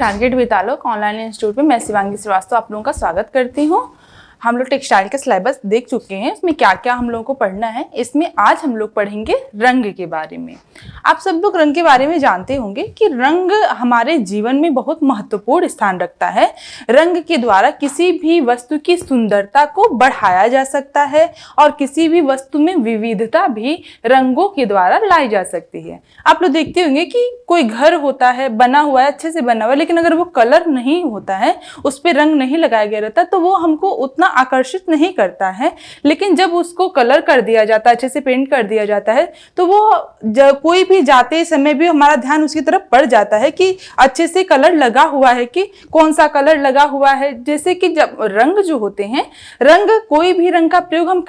Target बितालोक online institute में मैं शिवांगी श्रीवास्तव आप लोगों का स्वागत करती हूँ हम लोग टेक्सटाइल का सिलेबस देख चुके हैं इसमें क्या क्या हम लोगों को पढ़ना है इसमें आज हम लोग पढ़ेंगे रंग के बारे में आप सब लोग रंग के बारे में जानते होंगे कि रंग हमारे जीवन में बहुत महत्वपूर्ण स्थान रखता है रंग के द्वारा किसी भी वस्तु की सुंदरता को बढ़ाया जा सकता है और किसी भी वस्तु में विविधता भी रंगों के द्वारा लाई जा सकती है आप लोग देखते होंगे कि कोई घर होता है बना हुआ है अच्छे से बना हुआ है लेकिन अगर वो कलर नहीं होता है उस पर रंग नहीं लगाया गया रहता तो वो हमको उतना उतना आकर्षित नहीं करता है लेकिन जब उसको कलर कर दिया जाता है अच्छे से पेंट कर दिया जाता है तो वो कोई भी जाते समय भी हमारा ध्यान उसकी तरफ पड़ जाता है कि अच्छे से कलर लगा हुआ है कि कौन सा कलर लगा हुआ है जैसे कि जब रंग जो होते हैं रंग कोई भी रंग का प्रयोग हम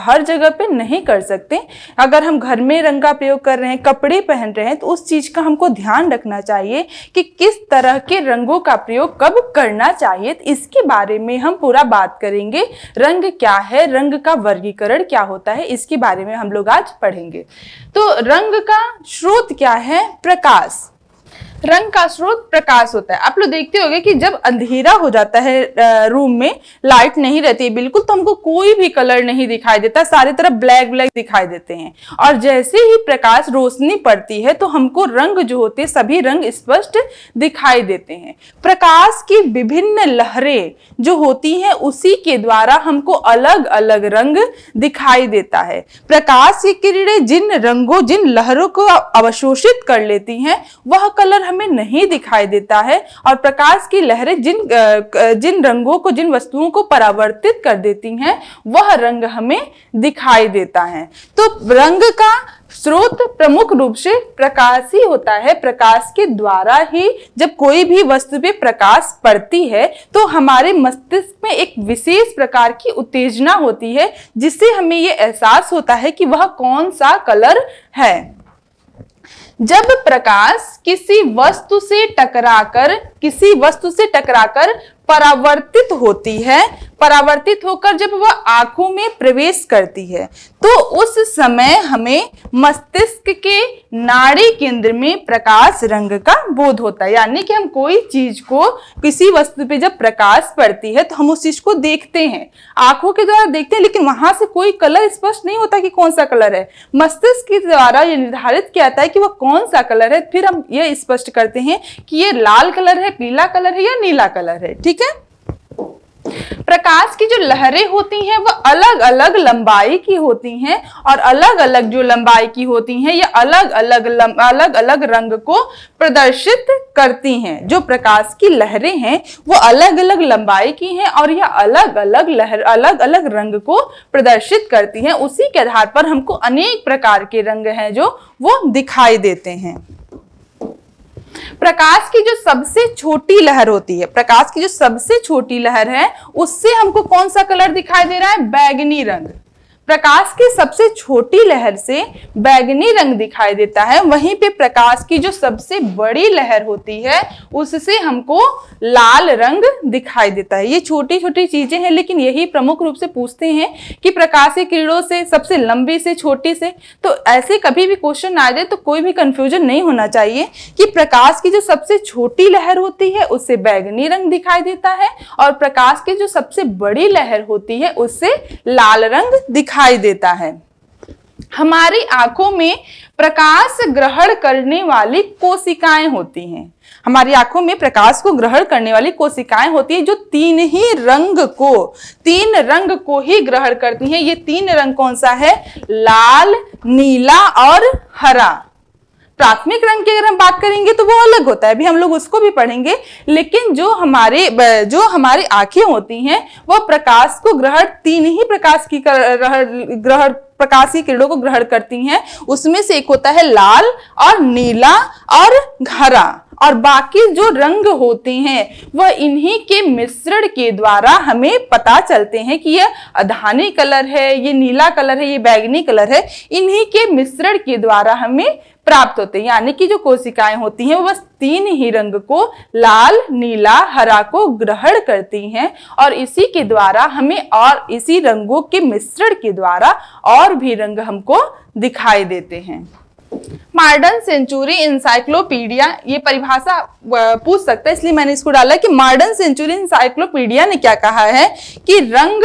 हर जगह पे नहीं कर सकते अगर हम घर में रंग का प्रयोग कर रहे हैं कपड़े पहन रहे हैं तो उस चीज़ का हमको ध्यान रखना चाहिए कि किस तरह के रंगों का प्रयोग कब करना चाहिए तो इसके बारे में हम पूरा बात करेंगे रंग क्या है रंग का वर्गीकरण क्या होता है इसके बारे में हम लोग आज पढ़ेंगे तो रंग का स्रोत क्या है प्रकाश रंग का स्रोत प्रकाश होता है आप लोग देखते होंगे कि जब अंधेरा हो जाता है रूम में लाइट नहीं रहती बिल्कुल तो हमको कोई भी कलर नहीं दिखाई देता सारी तरफ ब्लैक ब्लैक दिखाई देते हैं और जैसे ही प्रकाश रोशनी पड़ती है तो हमको रंग जो होते सभी रंग स्पष्ट दिखाई देते हैं प्रकाश की विभिन्न लहरें जो होती हैं उसी के द्वारा हमको अलग अलग रंग दिखाई देता है प्रकाश की किरणें जिन रंगों जिन लहरों को अवशोषित कर लेती हैं वह कलर हमें नहीं दिखाई देता है और प्रकाश की लहरें जिन जिन रंगों को जिन वस्तुओं को परावर्तित कर देती हैं वह रंग हमें दिखाई देता है तो रंग का स्रोत प्रमुख रूप से प्रकाश ही होता है प्रकाश के द्वारा ही जब कोई भी वस्तु पे प्रकाश पड़ती है तो हमारे मस्तिष्क में एक विशेष प्रकार की उत्तेजना होती है जिससे हमें ये एहसास होता है कि वह कौन सा कलर है जब प्रकाश किसी वस्तु से टकराकर किसी वस्तु से टकराकर परावर्तित होती है परावर्तित होकर जब वह आंखों में प्रवेश करती है तो उस समय हमें मस्तिष्क के नाड़ी केंद्र में प्रकाश रंग का बोध होता है यानी कि हम कोई चीज को किसी वस्तु पे जब प्रकाश पड़ती है तो हम उस चीज को देखते हैं आंखों के द्वारा देखते हैं लेकिन वहां से कोई कलर स्पष्ट नहीं होता कि कौन सा कलर है मस्तिष्क के द्वारा ये निर्धारित किया जाता है कि वह कौन सा कलर है फिर हम यह स्पष्ट करते हैं कि ये लाल कलर है पीला कलर है या नीला कलर है ठीक है प्रकाश की जो लहरें होती हैं वह अलग अलग लंबाई की होती हैं और अलग अलग जो लंबाई की होती हैं यह अलग अलग अलग अलग रंग को प्रदर्शित करती हैं जो प्रकाश की लहरें हैं वो अलग अलग लंबाई की हैं और यह अलग अलग लहर अलग अलग रंग को प्रदर्शित करती हैं उसी के आधार पर हमको अनेक प्रकार के रंग हैं जो वो दिखाई देते हैं प्रकाश की जो सबसे छोटी लहर होती है प्रकाश की जो सबसे छोटी लहर है उससे हमको कौन सा कलर दिखाई दे रहा है बैगनी रंग प्रकाश की सबसे छोटी लहर से बैगनी रंग दिखाई देता है वहीं पे प्रकाश की जो सबसे बड़ी लहर होती है उससे हमको लाल रंग दिखाई देता है ये छोटी छोटी चीजें हैं लेकिन यही प्रमुख रूप से पूछते हैं कि की किरणों से सबसे लंबी से छोटी से तो ऐसे कभी भी क्वेश्चन आ जाए तो कोई भी कंफ्यूजन नहीं होना चाहिए कि प्रकाश की जो सबसे छोटी लहर होती है उससे बैगनी रंग दिखाई देता है और प्रकाश की जो सबसे बड़ी लहर होती है उससे लाल रंग दिखाई दिखाई देता है हमारी आंखों में प्रकाश ग्रहण करने वाली कोशिकाएं होती हैं हमारी आंखों में प्रकाश को ग्रहण करने वाली कोशिकाएं होती है जो तीन ही रंग को तीन रंग को ही ग्रहण करती हैं ये तीन रंग कौन सा है लाल नीला और हरा प्राथमिक रंग की अगर हम बात करेंगे तो वो अलग होता है अभी हम लोग उसको भी पढ़ेंगे लेकिन जो हमारे जो हमारी आंखें होती हैं वो प्रकाश को ग्रहण तीन ही प्रकाश की ग्रहण प्रकाशी किरणों को ग्रहण करती हैं उसमें से एक होता है लाल और नीला और घरा और बाकी जो रंग होते हैं वह इन्हीं के मिश्रण के द्वारा हमें पता चलते हैं कि यह अधानी कलर है ये नीला कलर है ये बैगनी कलर है इन्हीं के मिश्रण के द्वारा हमें प्राप्त होते हैं यानी कि जो कोशिकाएं होती हैं वो बस तीन ही रंग को लाल नीला हरा को ग्रहण करती हैं और इसी के द्वारा हमें और इसी रंगों के मिश्रण के द्वारा और भी रंग हमको दिखाई देते हैं मॉडर्न सेंचुरी इंसाइक्लोपीडिया ये परिभाषा पूछ सकता है इसलिए मैंने इसको डाला कि मॉडर्न सेंचुरी इंसाइक्लोपीडिया ने क्या कहा है कि रंग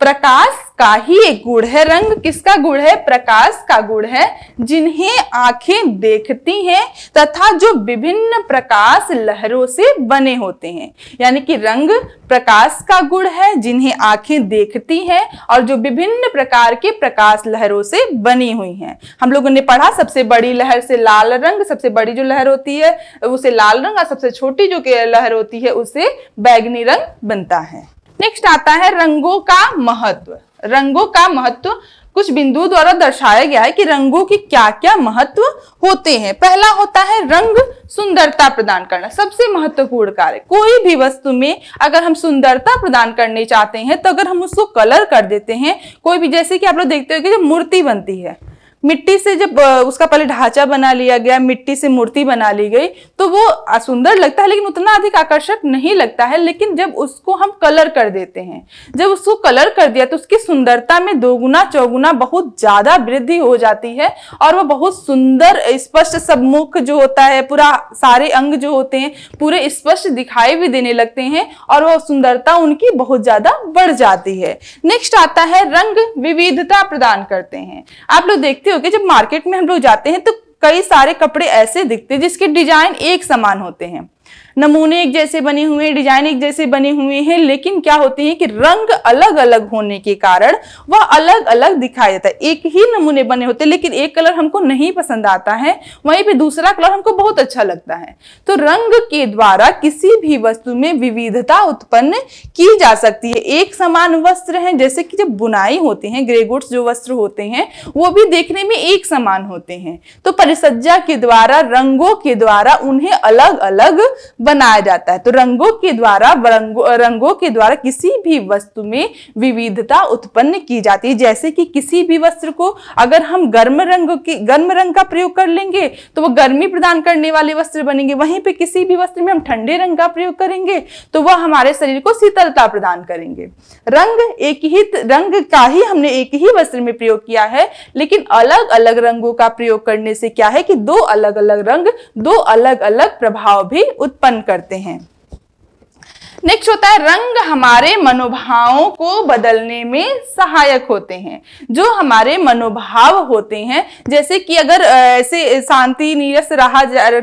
प्रकाश का ही एक गुण है रंग किसका गुण है प्रकाश का गुण है जिन्हें आंखें देखती हैं तथा जो विभिन्न प्रकाश लहरों से बने होते हैं यानी कि रंग प्रकाश का गुण है जिन्हें आंखें देखती हैं और जो विभिन्न प्रकार के प्रकाश लहरों से बनी हुई हैं हम लोगों ने पढ़ा सबसे बड़ी लहर से लाल रंग सबसे बड़ी जो लहर होती है उसे लाल रंग और सबसे छोटी जो लहर होती है उसे बैगनी रंग बनता है नेक्स्ट आता है रंगों का महत्व रंगों का महत्व कुछ बिंदु द्वारा दर्शाया गया है कि रंगों के क्या क्या महत्व होते हैं पहला होता है रंग सुंदरता प्रदान करना सबसे महत्वपूर्ण कार्य कोई भी वस्तु में अगर हम सुंदरता प्रदान करने चाहते हैं तो अगर हम उसको कलर कर देते हैं कोई भी जैसे कि आप लोग देखते हो कि जो मूर्ति बनती है मिट्टी से जब उसका पहले ढांचा बना लिया गया मिट्टी से मूर्ति बना ली गई तो वो सुंदर लगता है लेकिन उतना अधिक आकर्षक नहीं लगता है लेकिन जब उसको हम कलर कर देते हैं जब उसको कलर कर दिया तो उसकी सुंदरता में दोगुना चौगुना बहुत ज़्यादा वृद्धि हो जाती है और वह बहुत सुंदर स्पष्ट सबमुख जो होता है पूरा सारे अंग जो होते हैं पूरे स्पष्ट दिखाई भी देने लगते हैं और वह सुंदरता उनकी बहुत ज़्यादा बढ़ जाती है नेक्स्ट आता है रंग विविधता प्रदान करते हैं आप लोग देखते हो कि जब मार्केट में हम लोग जाते हैं तो कई सारे कपड़े ऐसे दिखते हैं जिसके डिजाइन एक समान होते हैं नमूने एक जैसे बने हुए हैं डिजाइन एक जैसे बने हुए हैं लेकिन क्या होते हैं कि रंग अलग अलग होने के कारण वह अलग अलग दिखाया जाता है एक ही नमूने बने होते हैं लेकिन एक कलर हमको नहीं पसंद आता है वहीं पर दूसरा कलर हमको बहुत अच्छा लगता है तो रंग के द्वारा किसी भी वस्तु में विविधता उत्पन्न की जा सकती है एक समान वस्त्र है जैसे कि जब बुनाई होते हैं ग्रे गुड्स जो वस्त्र होते हैं वो भी देखने में एक समान होते हैं तो परिसज्जा के द्वारा रंगों के द्वारा उन्हें अलग अलग बनाया जाता है तो रंगों के द्वारा रंगों के द्वारा किसी भी वस्तु में विविधता उत्पन्न की जाती है जैसे कि किसी भी वस्त्र को अगर हम गर्म रंग की गर्म रंग का प्रयोग कर लेंगे तो वह गर्मी प्रदान करने वाले वस्त्र बनेंगे वहीं पर किसी भी वस्त्र में हम ठंडे रंग का प्रयोग करेंगे तो वह हमारे शरीर को शीतलता प्रदान करेंगे रंग एक ही रंग का ही हमने एक ही वस्त्र में प्रयोग किया है लेकिन अलग अलग रंगों का प्रयोग करने से क्या है कि दो अलग अलग रंग दो अलग अलग प्रभाव भी उत्पन्न करते हैं नेक्स्ट होता है रंग हमारे मनोभावों को बदलने में सहायक होते हैं जो हमारे मनोभाव होते हैं जैसे कि अगर ऐसे शांति नीरस रहा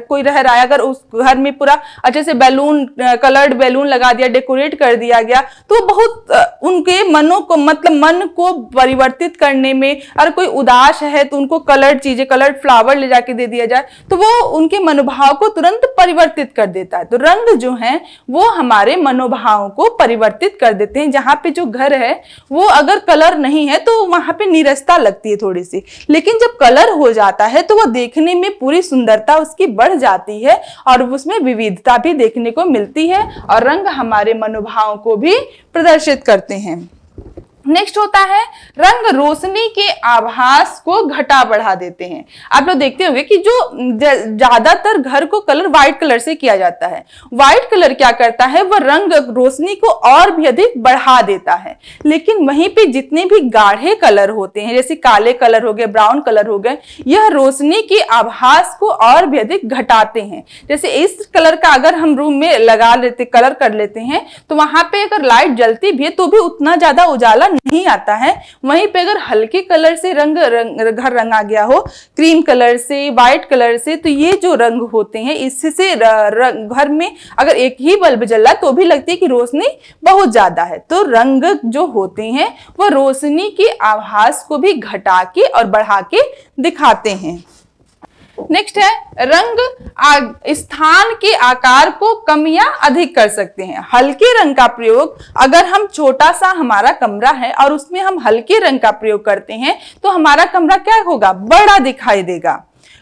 कोई रह रहा है अगर उस घर में पूरा अच्छे से बैलून कलर्ड बैलून लगा दिया डेकोरेट कर दिया गया तो बहुत उनके मनों को मतलब मन को परिवर्तित करने में अगर कोई उदास है तो उनको कलर्ड चीजें कलर्ड फ्लावर ले जाके दे दिया जाए तो वो उनके मनोभाव को तुरंत परिवर्तित कर देता है तो रंग जो है वो हमारे मन मनोभावों को परिवर्तित कर देते हैं जहाँ पे जो घर है वो अगर कलर नहीं है तो वहाँ पे निरस्ता लगती है थोड़ी सी लेकिन जब कलर हो जाता है तो वो देखने में पूरी सुंदरता उसकी बढ़ जाती है और उसमें विविधता भी देखने को मिलती है और रंग हमारे मनोभावों को भी प्रदर्शित करते हैं नेक्स्ट होता है रंग रोशनी के आभास को घटा बढ़ा देते हैं आप लोग देखते होंगे कि जो ज्यादातर घर को कलर व्हाइट कलर से किया जाता है व्हाइट कलर क्या करता है वह रंग रोशनी को और भी अधिक बढ़ा देता है लेकिन वहीं पे जितने भी गाढ़े कलर होते हैं जैसे काले कलर हो गए ब्राउन कलर हो गए यह रोशनी के आभास को और भी अधिक घटाते हैं जैसे इस कलर का अगर हम रूम में लगा लेते कलर कर लेते हैं तो वहां पर अगर लाइट जलती भी है तो भी उतना ज्यादा उजाला नहीं आता है वहीं पे अगर हल्के कलर से रंग, रंग रंगा गया हो क्रीम कलर से वाइट कलर से तो ये जो रंग होते हैं इससे घर में अगर एक ही बल्ब जल रहा तो भी लगती है कि रोशनी बहुत ज़्यादा है तो रंग जो होते हैं वह रोशनी के आभास को भी घटा के और बढ़ा के दिखाते हैं नेक्स्ट है रंग स्थान के आकार को कम या अधिक कर सकते हैं हल्के रंग का प्रयोग अगर हम छोटा सा हमारा कमरा है और उसमें हम हल्के रंग का प्रयोग करते हैं तो हमारा कमरा क्या होगा बड़ा दिखाई देगा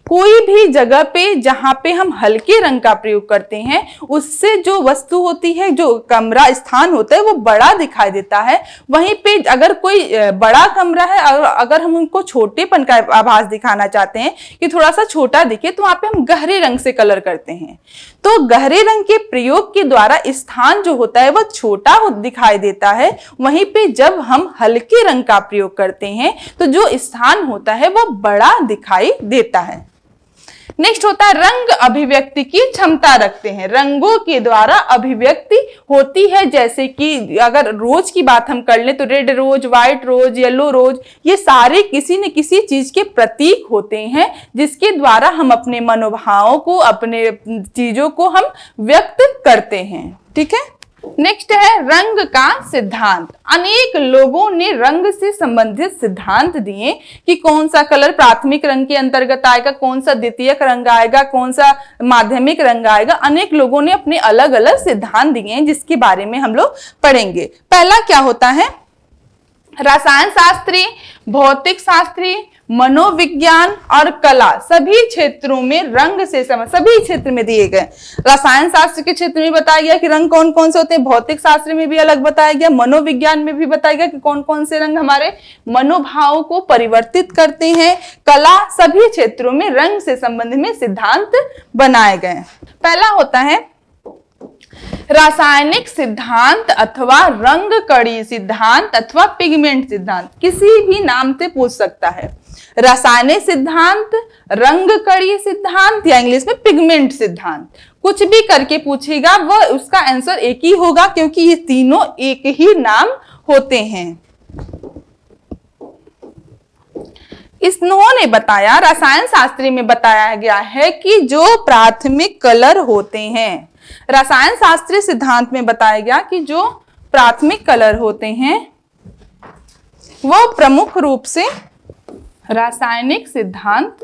कोई भी जगह पे जहाँ पे हम हल्के रंग का प्रयोग करते हैं उससे जो वस्तु होती है जो कमरा स्थान होता है वो बड़ा दिखाई देता है वहीं पे अगर कोई बड़ा कमरा है और अगर हम उनको छोटेपन का आभास दिखाना चाहते हैं कि थोड़ा सा छोटा दिखे तो वहाँ पे हम गहरे रंग से कलर करते हैं तो गहरे रंग के प्रयोग के द्वारा स्थान जो होता है वह छोटा दिखाई देता है वहीं पे जब हम हल्के रंग का प्रयोग करते हैं तो जो स्थान होता है वह बड़ा दिखाई देता है नेक्स्ट होता है रंग अभिव्यक्ति की क्षमता रखते हैं रंगों के द्वारा अभिव्यक्ति होती है जैसे कि अगर रोज की बात हम कर लें तो red rose white rose yellow rose ये सारे किसी न किसी चीज के प्रतीक होते हैं जिसके द्वारा हम अपने मनोभावों को अपने चीजों को हम व्यक्त करते हैं ठीक है नेक्स्ट है रंग का सिद्धांत अनेक लोगों ने रंग से संबंधित सिद्धांत दिए कि कौन सा कलर प्राथमिक रंग के अंतर्गत आएगा कौन सा द्वितीयक रंग आएगा कौन सा माध्यमिक रंग आएगा अनेक लोगों ने अपने अलग अलग सिद्धांत दिए हैं जिसके बारे में हम लोग पढ़ेंगे पहला क्या होता है रसायन शास्त्री भौतिक शास्त्री मनोविज्ञान और कला सभी क्षेत्रों में रंग से समझ सभी क्षेत्र में दिए गए रसायन शास्त्र के क्षेत्र में बताया गया कि रंग कौन कौन से होते हैं भौतिक शास्त्र में भी अलग बताया गया मनोविज्ञान में भी बताया गया कि कौन कौन से रंग हमारे मनोभाव को परिवर्तित करते हैं कला सभी क्षेत्रों में रंग से संबंध में सिद्धांत बनाए गए पहला होता है रासायनिक सिद्धांत अथवा रंग कड़ी सिद्धांत अथवा पिगमेंट सिद्धांत किसी भी नाम से पूछ सकता है रासायनिक सिद्धांत रंगकड़ी सिद्धांत या इंग्लिश में पिगमेंट सिद्धांत कुछ भी करके पूछेगा वह उसका आंसर एक ही होगा क्योंकि ये तीनों एक ही नाम होते हैं ने बताया रसायन शास्त्री में बताया गया है कि जो प्राथमिक कलर होते हैं रसायन शास्त्री सिद्धांत में बताया गया कि जो प्राथमिक कलर होते हैं वो प्रमुख रूप से रासायनिक सिद्धांत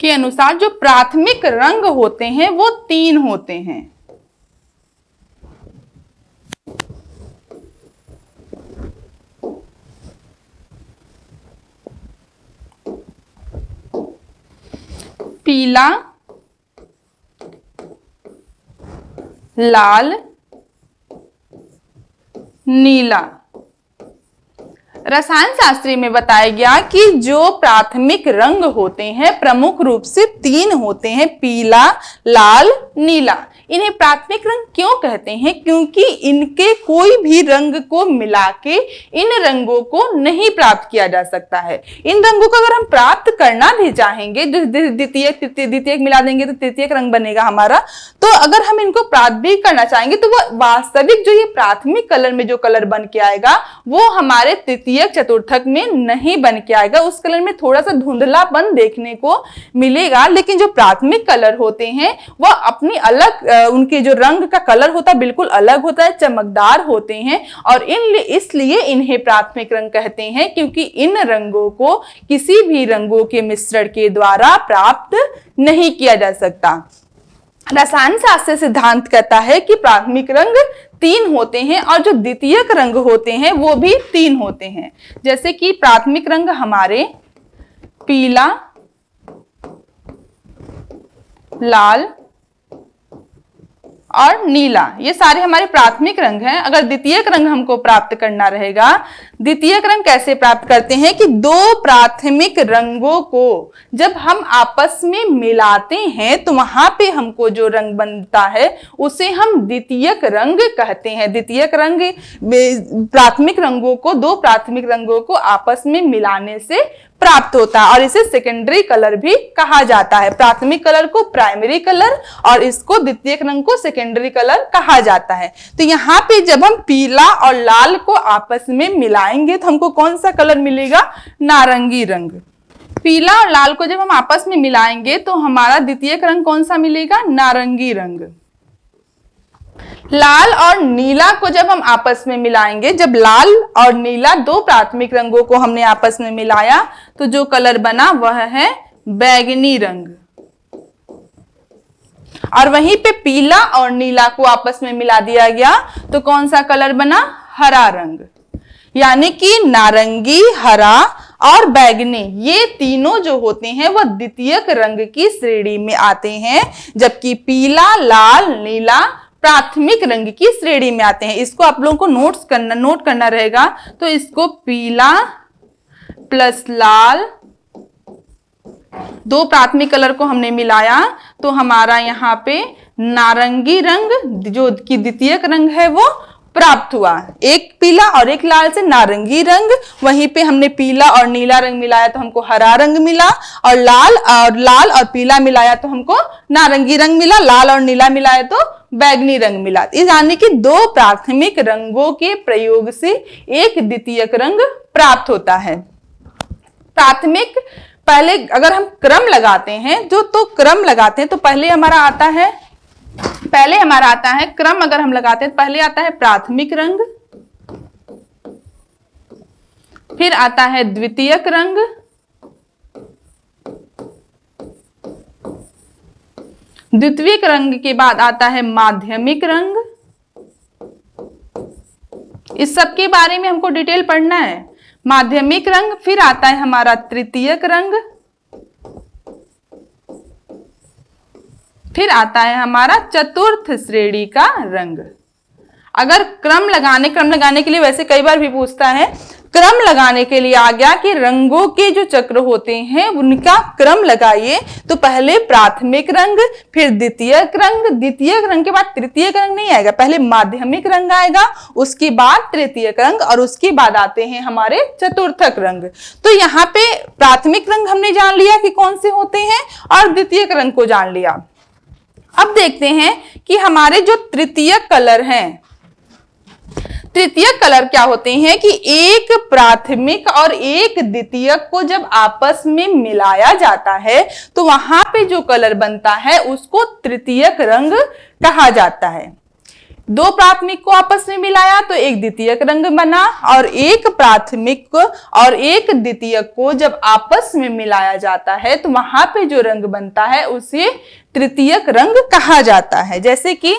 के अनुसार जो प्राथमिक रंग होते हैं वो तीन होते हैं पीला लाल नीला रसायन शास्त्री में बताया गया कि जो प्राथमिक रंग होते हैं प्रमुख रूप से तीन होते हैं पीला लाल नीला इन्हें प्राथमिक रंग क्यों कहते हैं क्योंकि इनके कोई भी रंग को मिला के इन रंगों को नहीं प्राप्त किया जा सकता है इन रंगों को अगर हम प्राप्त करना भी चाहेंगे द्वितीय द्वितीय मिला देंगे तो तृतीय रंग बनेगा हमारा तो अगर हम इनको प्राप्त भी करना चाहेंगे तो वो वास्तविक जो ये प्राथमिक कलर में जो कलर बन के आएगा वो हमारे तृतीय चतुर्थक में नहीं बन के आएगा उस कलर में थोड़ा सा धुंधलापन देखने को मिलेगा लेकिन जो प्राथमिक कलर होते हैं वह अपनी अलग उनके जो रंग का कलर होता है बिल्कुल अलग होता है चमकदार होते हैं और इन इसलिए इन्हें प्राथमिक रंग कहते हैं क्योंकि इन रंगों को किसी भी रंगों के मिश्रण के द्वारा प्राप्त नहीं किया जा सकता रसायन शास्त्र सिद्धांत कहता है कि प्राथमिक रंग तीन होते हैं और जो द्वितीयक रंग होते हैं वो भी तीन होते हैं जैसे कि प्राथमिक रंग हमारे पीला लाल और नीला ये सारे हमारे प्राथमिक रंग हैं अगर द्वितीयक रंग हमको प्राप्त करना रहेगा द्वितीयक रंग कैसे प्राप्त करते हैं कि दो प्राथमिक रंगों को जब हम आपस में मिलाते हैं तो वहां पे हमको जो रंग बनता है उसे हम द्वितीयक रंग कहते हैं द्वितीयक रंग प्राथमिक रंगों को दो प्राथमिक रंगों को आपस में मिलाने से प्राप्त होता है और इसे सेकेंडरी कलर भी कहा जाता है प्राथमिक कलर को प्राइमरी कलर और इसको द्वितीय रंग को सेकेंडरी कलर कहा जाता है तो यहाँ पे जब हम पीला और लाल को आपस में मिलाएंगे तो हमको कौन सा कलर मिलेगा नारंगी रंग पीला और लाल को जब हम आपस में मिलाएंगे तो हमारा द्वितीय रंग कौन सा मिलेगा नारंगी रंग लाल और नीला को जब हम आपस में मिलाएंगे जब लाल और नीला दो प्राथमिक रंगों को हमने आपस में मिलाया तो जो कलर बना वह है बैगनी रंग और वहीं पे पीला और नीला को आपस में मिला दिया गया तो कौन सा कलर बना हरा रंग यानी कि नारंगी हरा और बैगनी ये तीनों जो होते हैं वह द्वितीयक रंग की श्रेणी में आते हैं जबकि पीला लाल नीला प्राथमिक रंग की श्रेणी में आते हैं इसको आप लोगों को नोट्स करना नोट करना रहेगा तो इसको पीला प्लस लाल दो प्राथमिक कलर को हमने मिलाया तो हमारा यहाँ पे नारंगी रंग जो की द्वितीय रंग है वो प्राप्त हुआ एक पीला और एक लाल से नारंगी रंग वहीं पे हमने पीला और नीला रंग मिलाया तो हमको हरा रंग मिला और लाल और लाल और पीला मिलाया तो हमको नारंगी रंग मिला लाल और नीला मिलाया तो बैगनी रंग मिला यानी कि दो प्राथमिक रंगों के प्रयोग से एक द्वितीयक रंग प्राप्त होता है प्राथमिक पहले अगर हम क्रम लगाते हैं जो तो क्रम लगाते हैं तो पहले हमारा आता है पहले हमारा आता है क्रम अगर हम लगाते हैं तो पहले आता है प्राथमिक रंग फिर आता है द्वितीयक रंग द्वितीयक रंग के बाद आता है माध्यमिक रंग इस सब के बारे में हमको डिटेल पढ़ना है माध्यमिक रंग फिर आता है हमारा तृतीयक रंग फिर आता है हमारा चतुर्थ श्रेणी का रंग अगर क्रम लगाने क्रम लगाने के लिए वैसे कई बार भी पूछता है क्रम लगाने के लिए आ गया कि रंगों के जो चक्र होते हैं उनका क्रम लगाइए तो पहले प्राथमिक रंग फिर द्वितीय रंग द्वितीय रंग के बाद तृतीय रंग नहीं आएगा पहले माध्यमिक रंग आएगा उसके बाद तृतीय रंग और उसके बाद आते हैं हमारे चतुर्थक रंग तो यहाँ पे प्राथमिक रंग हमने जान लिया कि कौन से होते हैं और द्वितीय रंग को जान लिया अब देखते हैं कि हमारे जो तृतीय कलर हैं तृतीय कलर क्या होते हैं कि एक प्राथमिक और एक द्वितीय को जब आपस में मिलाया जाता है तो वहां पे जो कलर बनता है उसको तृतीयक रंग कहा जाता है दो प्राथमिक को आपस में मिलाया तो एक द्वितीयक रंग बना और एक प्राथमिक और एक द्वितीयक को जब आपस में मिलाया जाता है तो वहां पे जो रंग बनता है उसे तृतीयक रंग कहा जाता है जैसे कि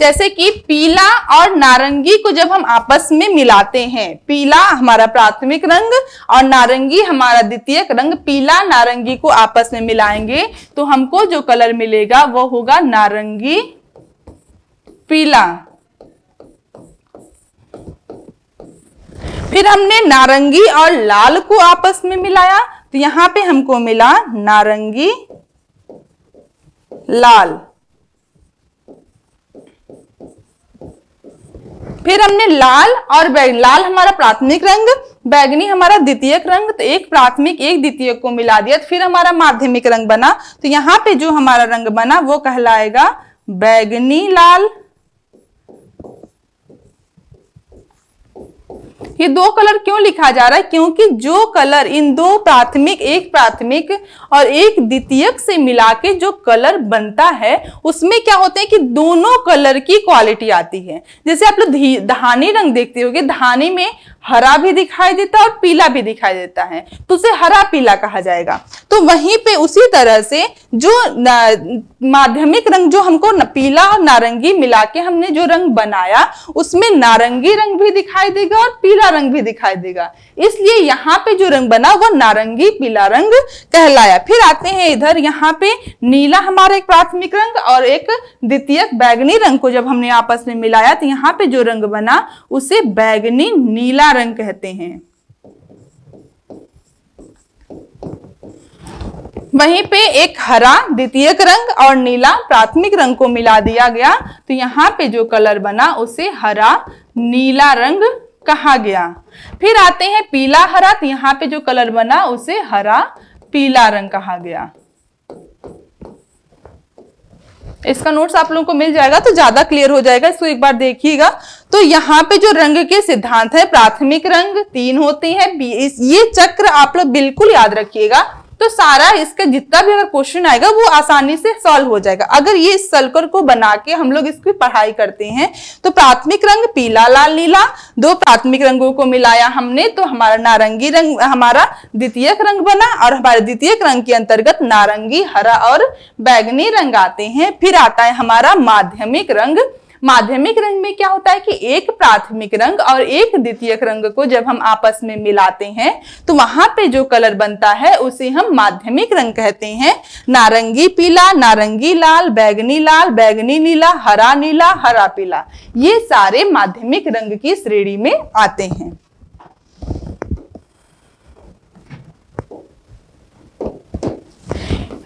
जैसे कि पीला और नारंगी को जब हम आपस में मिलाते हैं पीला हमारा प्राथमिक रंग और नारंगी हमारा द्वितीयक रंग पीला नारंगी को आपस में मिलाएंगे तो हमको जो कलर मिलेगा वो होगा नारंगी पीला फिर हमने नारंगी और लाल को आपस में मिलाया तो यहां पे हमको मिला नारंगी लाल फिर हमने लाल और बैगनी लाल हमारा प्राथमिक रंग बैगनी हमारा द्वितीयक रंग तो एक प्राथमिक एक द्वितीयक को मिला दिया तो फिर हमारा माध्यमिक रंग बना तो यहाँ पे जो हमारा रंग बना वो कहलाएगा बैगनी लाल ये दो कलर क्यों लिखा जा रहा है क्योंकि जो कलर इन दो प्राथमिक एक प्राथमिक और एक द्वितीयक से मिला के जो कलर बनता है उसमें क्या होते हैं कि दोनों कलर की क्वालिटी आती है जैसे आप लोग धानी रंग देखते होगे धानी में हरा भी दिखाई देता है और पीला भी दिखाई देता है तो उसे हरा पीला कहा जाएगा तो वहीं पे उसी तरह से जो माध्यमिक रंग जो हमको पीला और नारंगी मिला के हमने जो रंग बनाया उसमें नारंगी रंग भी दिखाई देगा और पीला रंग भी दिखाई देगा इसलिए यहाँ पे जो रंग बना वह नारंगी पीला रंग कहलाया है फिर आते हैं इधर यहाँ पे नीला हमारा एक प्राथमिक रंग और एक द्वितीयक बैगनी रंग को जब हमने आपस में मिलाया तो यहाँ पे जो रंग बना उसे बैगनी नीला रंग कहते हैं वहीं पे एक हरा द्वितीयक रंग और नीला प्राथमिक रंग को मिला दिया गया तो यहाँ पे जो कलर बना उसे हरा नीला रंग कहा गया फिर आते हैं पीला हरा तो यहाँ पे जो कलर बना उसे हरा पीला रंग कहा गया इसका नोट्स आप लोगों को मिल जाएगा तो ज्यादा क्लियर हो जाएगा इसको एक बार देखिएगा तो यहाँ पे जो रंग के सिद्धांत है प्राथमिक रंग तीन होते हैं ये चक्र आप लोग बिल्कुल याद रखिएगा तो सारा इसका जितना भी अगर क्वेश्चन आएगा वो आसानी से सॉल्व हो जाएगा अगर ये इस सल्कर को बना के हम लोग इसकी पढ़ाई करते हैं तो प्राथमिक रंग पीला लाल नीला दो प्राथमिक रंगों को मिलाया हमने तो हमारा नारंगी रंग हमारा द्वितीयक रंग बना और हमारे द्वितीय रंग के अंतर्गत नारंगी हरा और बैगनी रंग आते हैं फिर आता है हमारा माध्यमिक रंग माध्यमिक रंग में क्या होता है कि एक प्राथमिक रंग और एक द्वितीयक रंग को जब हम आपस में मिलाते हैं तो वहां पे जो कलर बनता है उसे हम माध्यमिक रंग कहते हैं नारंगी पीला नारंगी लाल बैगनी लाल बैगनी नीला हरा नीला हरा पीला ये सारे माध्यमिक रंग की श्रेणी में आते हैं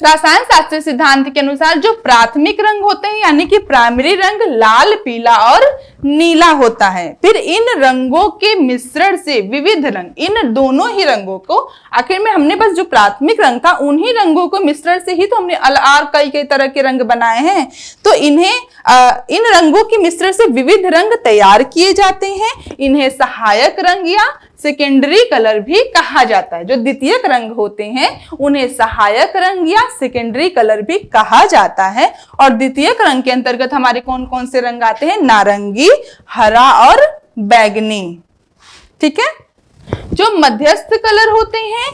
रसायन शास्त्र सिद्धांत के अनुसार जो प्राथमिक रंग होते हैं यानी कि प्राइमरी रंग लाल पीला और नीला होता है फिर इन रंगों के मिश्रण से विविध रंग इन दोनों ही रंगों को आखिर में हमने बस जो प्राथमिक रंग था उन्हीं रंगों को मिश्रण से ही तो हमने अलआर कई कई तरह के रंग बनाए हैं तो इन्हें आ, इन रंगों के मिश्रण से विविध रंग तैयार किए जाते हैं इन्हें सहायक रंग या सेकेंडरी कलर भी कहा जाता है जो द्वितीयक रंग होते हैं उन्हें सहायक रंग या सेकेंडरी कलर भी कहा जाता है और द्वितीयक रंग के अंतर्गत हमारे कौन कौन से रंग आते हैं नारंगी हरा और बैगनी ठीक है जो मध्यस्थ कलर होते हैं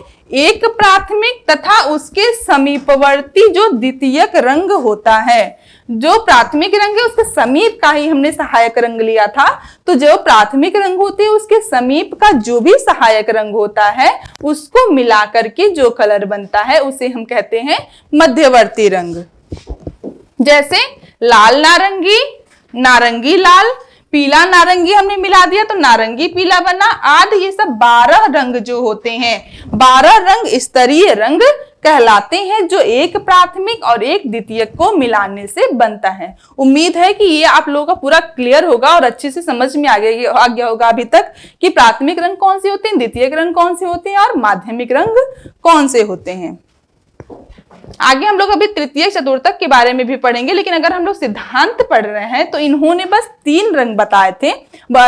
एक प्राथमिक तथा उसके समीपवर्ती जो द्वितीयक रंग होता है जो प्राथमिक रंग है उसके समीप का ही हमने सहायक रंग लिया था तो जो प्राथमिक रंग होते हैं उसके समीप का जो भी सहायक रंग होता है उसको मिलाकर के जो कलर बनता है उसे हम कहते हैं मध्यवर्ती रंग जैसे लाल नारंगी नारंगी लाल पीला नारंगी हमने मिला दिया तो नारंगी पीला बना आदि ये सब बारह रंग जो होते हैं बारह रंग स्तरीय रंग कहलाते हैं जो एक प्राथमिक और एक द्वितीयक को मिलाने से बनता है उम्मीद है कि ये आप लोगों का पूरा क्लियर होगा और अच्छे से समझ में आ गया आ गया होगा अभी तक कि प्राथमिक रंग कौन से होते हैं द्वितीयक रंग कौन से होते हैं और माध्यमिक रंग कौन से होते हैं आगे हम लोग अभी तृतीय चतुर्थक के बारे में भी पढ़ेंगे लेकिन अगर हम लोग सिद्धांत पढ़ रहे हैं तो इन्होंने बस तीन रंग बताए थे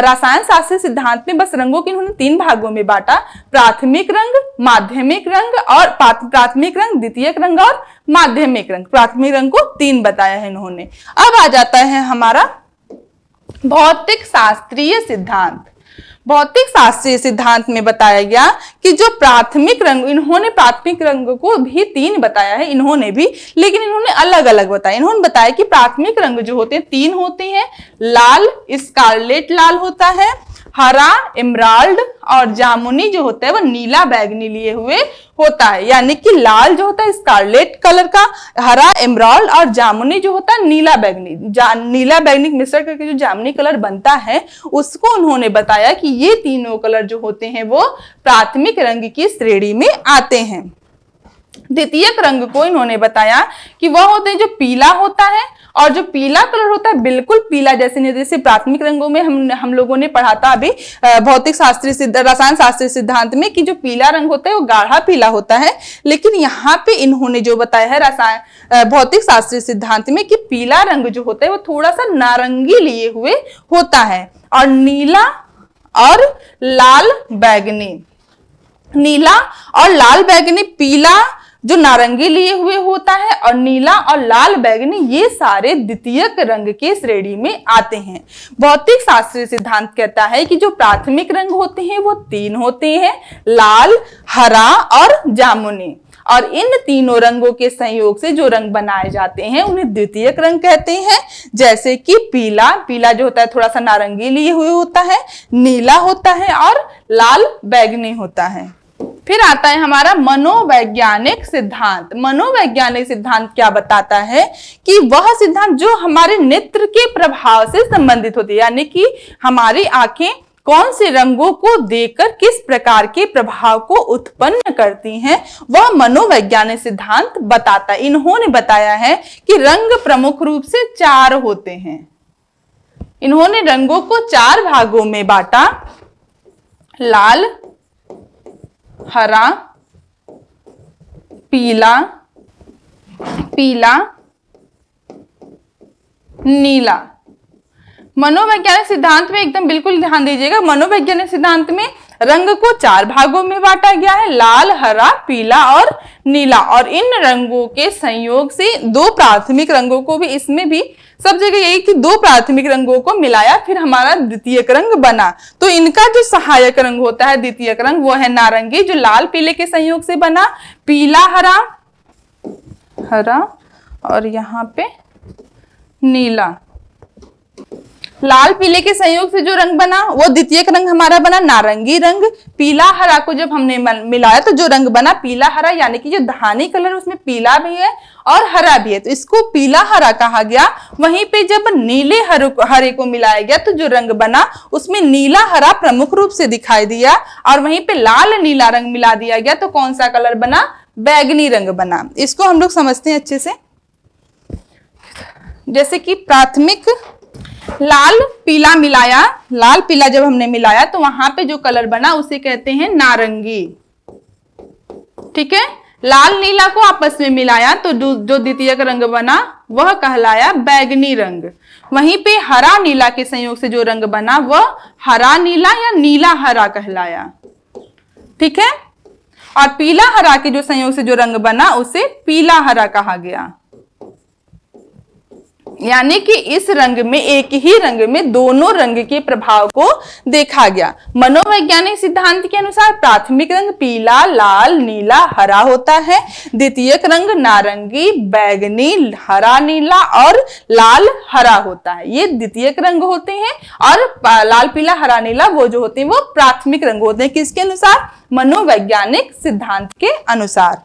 रसायन शास्त्र सिद्धांत में बस रंगों के इन्होंने तीन भागों में बांटा प्राथमिक रंग माध्यमिक रंग और प्राथमिक रंग द्वितीय रंग और माध्यमिक रंग प्राथमिक रंग को तीन बताया है इन्होंने अब आ जाता है हमारा भौतिक शास्त्रीय सिद्धांत भौतिक शास्त्रीय सिद्धांत में बताया गया कि जो प्राथमिक रंग इन्होंने प्राथमिक रंग को भी तीन बताया है इन्होंने भी लेकिन इन्होंने अलग अलग बताया इन्होंने बताया कि प्राथमिक रंग जो होते हैं तीन होते हैं लाल स्कारलेट लाल होता है हरा इमराल्ड और जामुनी जो होता है वो नीला बैगनी लिए हुए होता है यानी कि लाल जो होता है स्कारलेट कलर का हरा इमराल्ड और जामुनी जो होता है नीला बैगनी नीला बैगनी मिश्र करके जो जामुनी कलर बनता है उसको उन्होंने बताया कि ये तीनों कलर जो होते हैं वो प्राथमिक रंग की श्रेणी में आते हैं द्वितीयक रंग को इन्होंने बताया कि वह होते हैं जो पीला होता है और जो पीला कलर होता है बिल्कुल पीला जैसे जैसे प्राथमिक रंगों में हम हम लोगों ने पढ़ा था अभी भौतिक शास्त्रीय सिद्ध रसायन शास्त्रीय सिद्धांत में कि जो पीला रंग होता है वो गाढ़ा पीला होता है लेकिन यहाँ पे इन्होंने जो बताया है रसायन भौतिक शास्त्रीय सिद्धांत में कि पीला रंग जो होता है वो थोड़ा सा नारंगी लिए हुए होता है और नीला और लाल बैगनी नीला और लाल बैगनी पीला जो नारंगी लिए हुए होता है और नीला और लाल बैगनी ये सारे द्वितीयक रंग के श्रेणी में आते हैं भौतिक शास्त्रीय सिद्धांत कहता है कि जो प्राथमिक रंग होते हैं वो तीन होते हैं लाल हरा और जामुनी और इन तीनों रंगों के संयोग से जो रंग बनाए जाते हैं उन्हें द्वितीयक रंग कहते हैं जैसे कि पीला पीला जो होता है थोड़ा सा नारंगी लिए हुए होता है नीला होता है और लाल बैगनी होता है फिर आता है हमारा मनोवैज्ञानिक सिद्धांत मनोवैज्ञानिक सिद्धांत क्या बताता है कि वह सिद्धांत जो हमारे नेत्र के प्रभाव से संबंधित होती है यानी कि हमारी आंखें कौन से रंगों को देखकर किस प्रकार के प्रभाव को उत्पन्न करती हैं वह मनोवैज्ञानिक सिद्धांत बताता है इन्होंने बताया है कि रंग प्रमुख रूप से चार होते हैं इन्होंने रंगों को चार भागों में बांटा लाल हरा पीला पीला नीला मनोवैज्ञानिक सिद्धांत में एकदम बिल्कुल ध्यान दीजिएगा मनोवैज्ञानिक सिद्धांत में रंग को चार भागों में बांटा गया है लाल हरा पीला और नीला और इन रंगों के संयोग से दो प्राथमिक रंगों को भी इसमें भी सब जगह यही कि दो प्राथमिक रंगों को मिलाया फिर हमारा द्वितीय रंग बना तो इनका जो सहायक रंग होता है द्वितीय रंग वो है नारंगी जो लाल पीले के संयोग से बना पीला हरा हरा और यहाँ पे नीला लाल पीले के संयोग से जो रंग बना वो द्वितीय रंग हमारा बना नारंगी रंग पीला हरा को जब हमने मिलाया तो जो रंग बना पीला हरा यानी कि जो धानी कलर उसमें पीला भी है और हरा भी है तो इसको पीला हरा कहा गया वहीं पे जब नीले हर, हरे को मिलाया गया तो जो रंग बना उसमें नीला हरा प्रमुख रूप से दिखाई दिया और वहीं पे लाल नीला रंग मिला दिया गया तो कौन सा कलर बना बैगनी रंग बना इसको हम लोग समझते हैं अच्छे से जैसे कि प्राथमिक लाल पीला मिलाया लाल पीला जब हमने मिलाया तो वहां पे जो कलर बना उसे कहते हैं नारंगी ठीक है लाल नीला को आपस में मिलाया तो जो द्वितीयक रंग बना वह कहलाया बैगनी रंग वहीं पे हरा नीला के संयोग से जो रंग बना वह हरा नीला या नीला हरा कहलाया ठीक है और पीला हरा के जो संयोग से जो रंग बना उसे पीला हरा कहा गया यानी कि इस रंग में एक ही रंग में दोनों रंग के प्रभाव को देखा गया मनोवैज्ञानिक सिद्धांत के अनुसार प्राथमिक रंग पीला लाल नीला हरा होता है द्वितीयक रंग नारंगी बैगनी हरा नीला और लाल हरा होता है ये द्वितीयक रंग होते हैं और लाल पीला हरा नीला वो जो होते हैं वो प्राथमिक रंग होते हैं किसके अनुसार मनोवैज्ञानिक सिद्धांत के अनुसार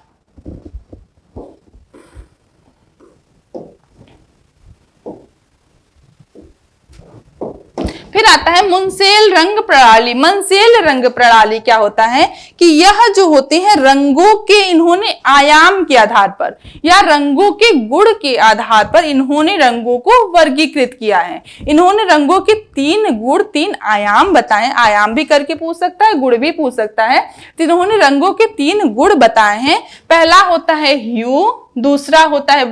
फिर आता है मुंसेल रंग प्रणाली मनसेल रंग प्रणाली क्या होता है कि यह जो होते हैं रंगों के इन्होंने आयाम के आधार पर या रंगों के गुण के आधार पर इन्होंने रंगों को वर्गीकृत किया है इन्होंने रंगों के तीन गुण तीन आयाम बताए आयाम भी करके पूछ सकता है गुण भी पूछ सकता है तो इन्होंने रंगों के तीन गुण बताए हैं पहला होता है ह्यू दूसरा होता है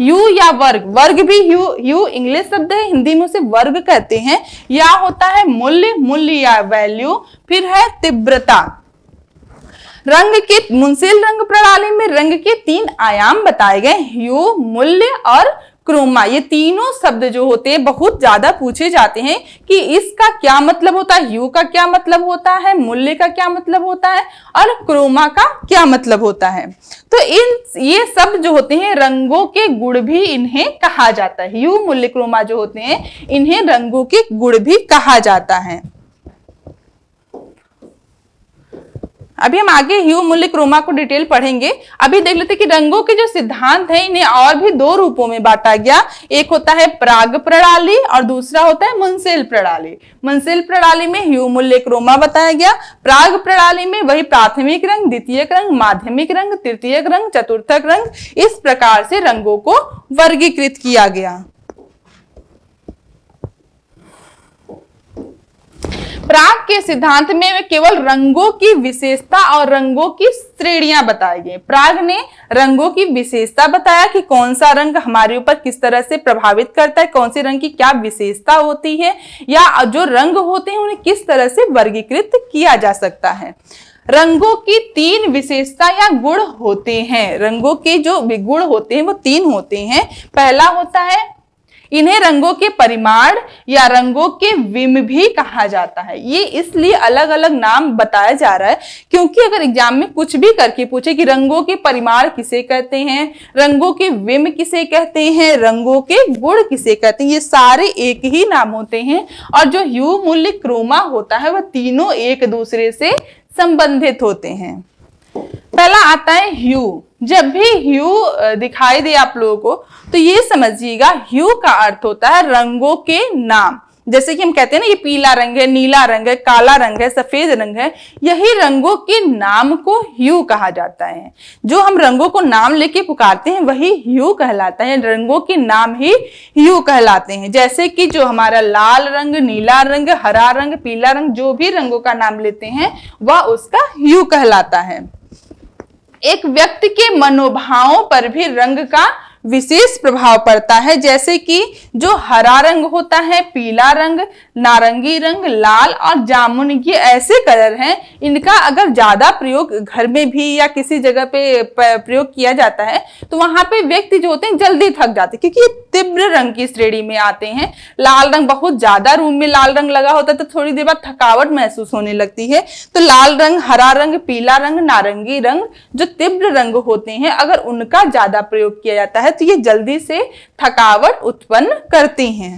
यू या वर्ग वर्ग भी यू यू इंग्लिश शब्द है हिंदी में उसे वर्ग कहते हैं या होता है मूल्य मूल्य या वैल्यू फिर है तीव्रता रंग की मुंसिल रंग प्रणाली में रंग के तीन आयाम बताए गए ह्यू मूल्य और क्रोमा ये तीनों शब्द जो होते हैं बहुत ज्यादा पूछे जाते हैं कि इसका क्या मतलब होता है यू का क्या मतलब होता है मूल्य का क्या मतलब होता है और क्रोमा का क्या मतलब होता है तो इन ये शब्द जो होते हैं रंगों के गुण भी इन्हें कहा जाता है यू मूल्य क्रोमा जो होते हैं इन्हें रंगों के गुण भी कहा जाता है अभी हम आगे ह्यू मूल्य क्रोमा को डिटेल पढ़ेंगे अभी देख लेते कि रंगों के जो सिद्धांत है इन्हें और भी दो रूपों में बांटा गया एक होता है प्राग प्रणाली और दूसरा होता है मुंसेल प्रणाली मुंसेल प्रणाली में ह्यू मूल्य क्रोमा बताया गया प्राग प्रणाली में वही प्राथमिक रंग द्वितीय रंग माध्यमिक रंग तृतीय रंग चतुर्थक रंग इस प्रकार से रंगों को वर्गीकृत किया गया प्राग के सिद्धांत में केवल रंगों की विशेषता और रंगों की श्रेणियां बताई गई प्राग ने रंगों की विशेषता बताया कि कौन सा रंग हमारे ऊपर किस तरह से प्रभावित करता है कौन से रंग की क्या विशेषता होती है या जो रंग होते हैं उन्हें किस तरह से वर्गीकृत किया जा सकता है रंगों की तीन विशेषता या गुण होते हैं रंगों के जो गुण होते हैं वो तीन होते हैं पहला होता है इन्हें रंगों के परिमाण या रंगों के विम भी कहा जाता है ये इसलिए अलग अलग नाम बताया जा रहा है क्योंकि अगर एग्जाम में कुछ भी करके पूछे कि रंगों के परिमाण किसे कहते हैं रंगों के विम किसे कहते हैं रंगों के गुण किसे कहते हैं ये सारे एक ही नाम होते हैं और जो ह्यू मूल्य क्रोमा होता है वह तीनों एक दूसरे से संबंधित होते हैं पहला आता है ह्यू जब भी ह्यू दिखाई दे आप लोगों को तो ये समझिएगा ह्यू का अर्थ होता है रंगों के नाम जैसे कि हम कहते हैं ना ये पीला रंग है नीला रंग है काला रंग है सफेद रंग है यही रंगों के नाम को ह्यू कहा जाता है जो हम रंगों को नाम लेके पुकारते हैं वही ह्यू कहलाता है रंगों के नाम ही ह्यू कहलाते हैं जैसे कि जो हमारा लाल रंग नीला रंग हरा रंग पीला रंग जो भी रंगों का नाम लेते हैं वह उसका ह्यू कहलाता है एक व्यक्ति के मनोभावों पर भी रंग का विशेष प्रभाव पड़ता है जैसे कि जो हरा रंग होता है पीला रंग नारंगी रंग लाल और जामुन ये ऐसे कलर हैं इनका अगर ज़्यादा प्रयोग घर में भी या किसी जगह पे प्रयोग किया जाता है तो वहाँ पे व्यक्ति जो होते हैं जल्दी थक जाते हैं क्योंकि ये तीव्र रंग की श्रेणी में आते हैं लाल रंग बहुत ज़्यादा रूम में लाल रंग लगा होता है तो थोड़ी देर बाद थकावट महसूस होने लगती है तो लाल रंग हरा रंग पीला रंग नारंगी रंग जो तीव्र रंग होते हैं अगर उनका ज़्यादा प्रयोग किया जाता है तो ये जल्दी से थकावट उत्पन्न करते हैं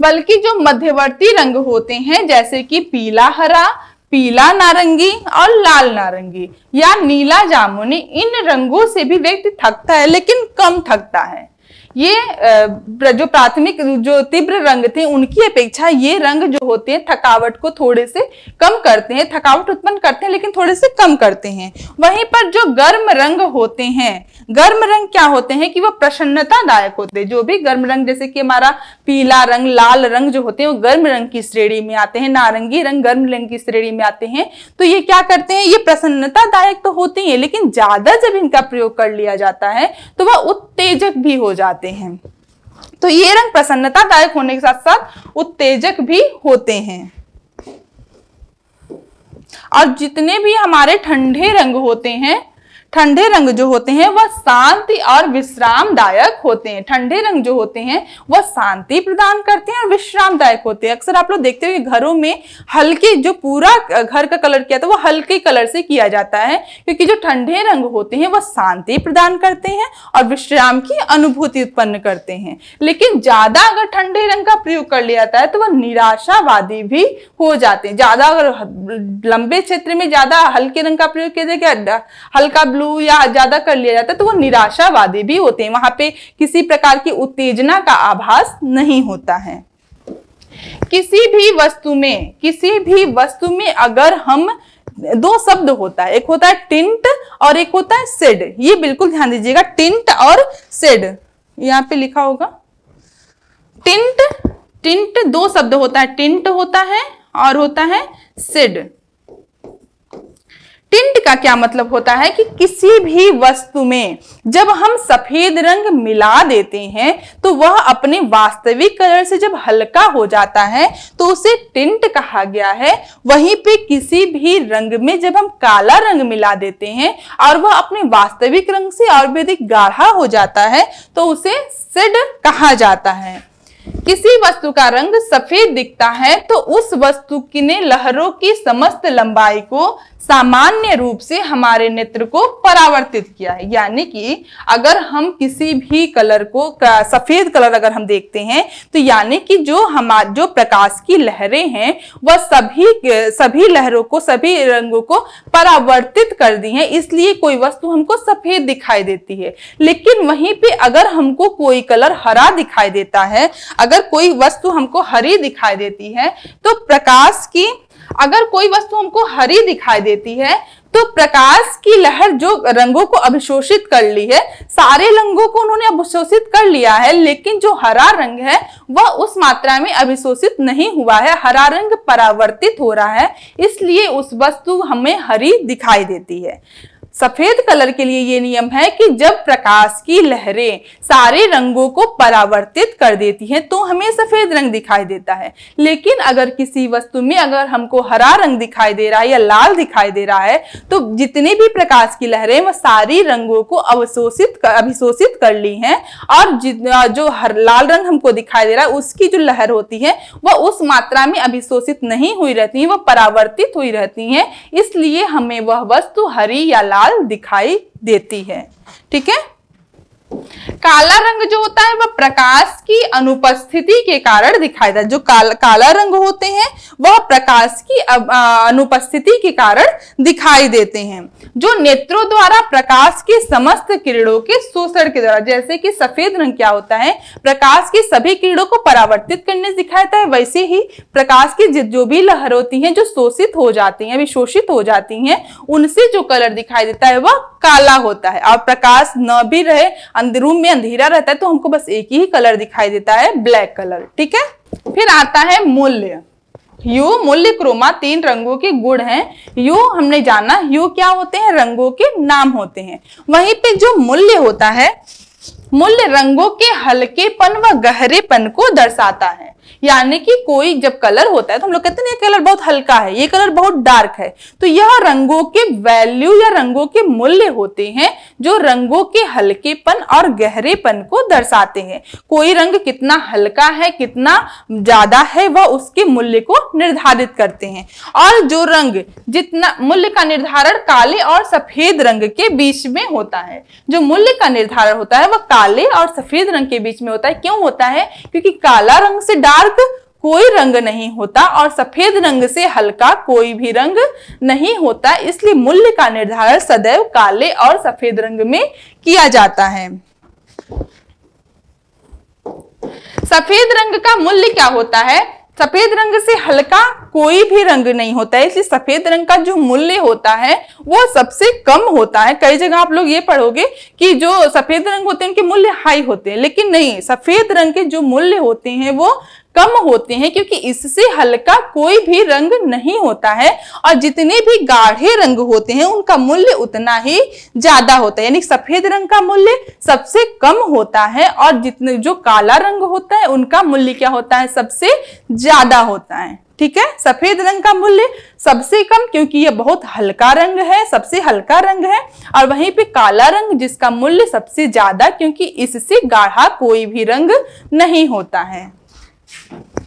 बल्कि जो मध्यवर्ती रंग होते हैं जैसे कि पीला हरा पीला नारंगी और लाल नारंगी या नीला जामुनी इन रंगों से भी व्यक्ति थकता है लेकिन कम थकता है ये जो प्राथमिक जो तीव्र रंग थे उनकी अपेक्षा ये रंग जो होते हैं थकावट को थोड़े से कम करते हैं थकावट उत्पन्न करते हैं लेकिन थोड़े से कम करते हैं वहीं पर जो गर्म रंग होते हैं गर्म रंग क्या होते हैं कि वो प्रसन्नता दायक होते हैं जो भी गर्म रंग जैसे कि हमारा पीला रंग लाल रंग जो होते हैं वो गर्म रंग की श्रेणी में आते हैं नारंगी रंग गर्म रंग की श्रेणी में आते हैं तो ये क्या करते हैं ये प्रसन्नता दायक तो होते हैं लेकिन ज्यादा जब इनका प्रयोग कर लिया जाता है तो वह उत्तेजक भी हो जाता जाते हैं तो ये रंग प्रसन्नतादायक होने के साथ साथ उत्तेजक भी होते हैं और जितने भी हमारे ठंडे रंग होते हैं ठंडे रंग जो होते हैं वह शांति और विश्रामदायक होते हैं ठंडे रंग जो होते हैं वह शांति प्रदान करते हैं और विश्रामदायक होते हैं अक्सर आप लोग देखते हो कि घरों में हल्के जो पूरा घर का कलर किया था वो हल्के कलर से किया जाता है क्योंकि जो ठंडे रंग होते हैं वह शांति प्रदान करते हैं और विश्राम की अनुभूति उत्पन्न करते हैं लेकिन ज्यादा अगर ठंडे रंग का प्रयोग कर लिया जाता है तो वह निराशावादी भी हो जाते हैं ज्यादा अगर लंबे क्षेत्र में ज्यादा हल्के रंग का प्रयोग किया जाए हल्का चालू या ज्यादा कर लिया जाता है तो वो निराशावादी भी होते हैं वहां पे किसी प्रकार की उत्तेजना का आभास नहीं होता है किसी भी वस्तु में किसी भी वस्तु में अगर हम दो शब्द होता है एक होता है टिंट और एक होता है सेड ये बिल्कुल ध्यान दीजिएगा टिंट और सेड यहाँ पे लिखा होगा टिंट टिंट दो शब्द होता है टिंट होता है और होता है सेड टिंट का क्या मतलब होता है कि किसी भी वस्तु में जब हम सफेद रंग मिला देते हैं तो वह अपने वास्तविक कलर से जब हल्का हो जाता है तो उसे टिंट कहा गया है वहीं पे किसी भी रंग में जब हम काला रंग मिला देते हैं और वह अपने वास्तविक रंग से और भी अधिक गाढ़ा हो जाता है तो उसे सिड कहा जाता है किसी वस्तु का रंग सफेद दिखता है तो उस वस्तु की ने लहरों की समस्त लंबाई को सामान्य रूप से हमारे नेत्र को परावर्तित किया है यानी कि अगर हम किसी भी कलर को सफेद कलर अगर हम देखते हैं तो यानी कि जो हमारे जो प्रकाश की लहरें हैं वह सभी सभी लहरों को सभी रंगों को परावर्तित कर दी हैं इसलिए कोई वस्तु हमको सफेद दिखाई देती है लेकिन वहीं पे अगर हमको कोई कलर हरा दिखाई देता है अगर कोई वस्तु हमको हरी दिखाई देती है तो प्रकाश की अगर कोई वस्तु हमको हरी दिखाई देती है तो प्रकाश की लहर जो रंगों को अभिशोषित कर ली है सारे रंगों को उन्होंने अभिशोषित कर लिया है लेकिन जो हरा रंग है वह उस मात्रा में अभिशोषित नहीं हुआ है हरा रंग परावर्तित हो रहा है इसलिए उस वस्तु हमें हरी दिखाई देती है सफेद कलर के लिए ये नियम है कि जब प्रकाश की लहरें सारे रंगों को परावर्तित कर देती हैं तो हमें सफेद रंग दिखाई देता है लेकिन अगर किसी वस्तु में अगर हमको हरा रंग दिखाई दे रहा है या लाल दिखाई दे रहा है तो जितने भी प्रकाश की लहरें वह सारी रंगों को अवशोषित अभिशोषित कर ली हैं और जो हर लाल रंग हमको दिखाई दे रहा है उसकी जो लहर होती है वह उस मात्रा में अभिशोषित नहीं हुई रहती है वह परावर्तित हुई रहती है इसलिए हमें वह वस्तु हरी या लाल लाल दिखाई देती है ठीक है काला रंग जो होता है वह प्रकाश की अनुपस्थिति के कारण दिखाई देता है जो काल, काला रंग होते हैं वह प्रकाश की अनुपस्थिति के कारण दिखाई देते हैं जो नेत्रों द्वारा प्रकाश की समस्त किरणों के शोषण के द्वारा जैसे कि सफेद रंग क्या होता है प्रकाश की सभी किरणों को परावर्तित करने दिखाता है वैसे ही प्रकाश की जो भी लहर होती है जो शोषित हो जाती है विशोषित हो जाती है उनसे जो कलर दिखाई देता है वह काला होता है और प्रकाश न भी रहे रूम में अंधेरा रहता है तो हमको बस एक ही कलर दिखाई देता है ब्लैक कलर ठीक है फिर आता है मूल्य यू मूल्य क्रोमा तीन रंगों के गुण हैं यू हमने जाना यू क्या होते हैं रंगों के नाम होते हैं वहीं पे जो मूल्य होता है मूल्य रंगों के हल्केपन व गहरेपन को दर्शाता है यानी कि कोई जब कलर होता है तो हम लोग कहते हैं ये कलर बहुत हल्का है ये कलर बहुत डार्क है तो यह रंगों के वैल्यू या रंगों के मूल्य होते हैं जो रंगों के हल्केपन और गहरेपन को दर्शाते हैं कोई रंग कितना हल्का है कितना ज्यादा है वह उसके मूल्य को निर्धारित करते हैं और जो रंग जितना मूल्य का निर्धारण काले और सफेद रंग के बीच में होता है जो मूल्य का निर्धारण होता है वह काले और सफेद रंग के बीच में होता है क्यों होता है क्योंकि काला रंग से डार्क बाद कोई रंग नहीं होता और सफेद रंग से हल्का कोई भी रंग नहीं होता इसलिए मूल्य का निर्धारण सदैव काले और सफेद रंग में किया जाता है सफेद रंग का मूल्य क्या होता है सफेद रंग से हल्का कोई भी रंग नहीं होता है इसलिए सफेद रंग का जो मूल्य होता है वो सबसे कम होता है कई जगह आप लोग ये पढ़ोगे कि जो सफेद रंग होते हैं उनके मूल्य हाई होते हैं लेकिन नहीं सफेद रंग के जो मूल्य होते हैं वो कम होते हैं क्योंकि इससे हल्का कोई भी रंग नहीं होता है और जितने भी गाढ़े रंग होते हैं उनका मूल्य उतना ही ज्यादा होता है यानी सफेद रंग का मूल्य सबसे कम होता है और जितने जो काला रंग होता है उनका मूल्य क्या होता है सबसे ज्यादा होता है ठीक है सफेद रंग का मूल्य सबसे कम क्योंकि यह बहुत हल्का रंग है सबसे हल्का रंग है और वहीं पे काला रंग जिसका मूल्य सबसे ज्यादा क्योंकि इससे गाढ़ा कोई भी रंग नहीं होता है Thank you.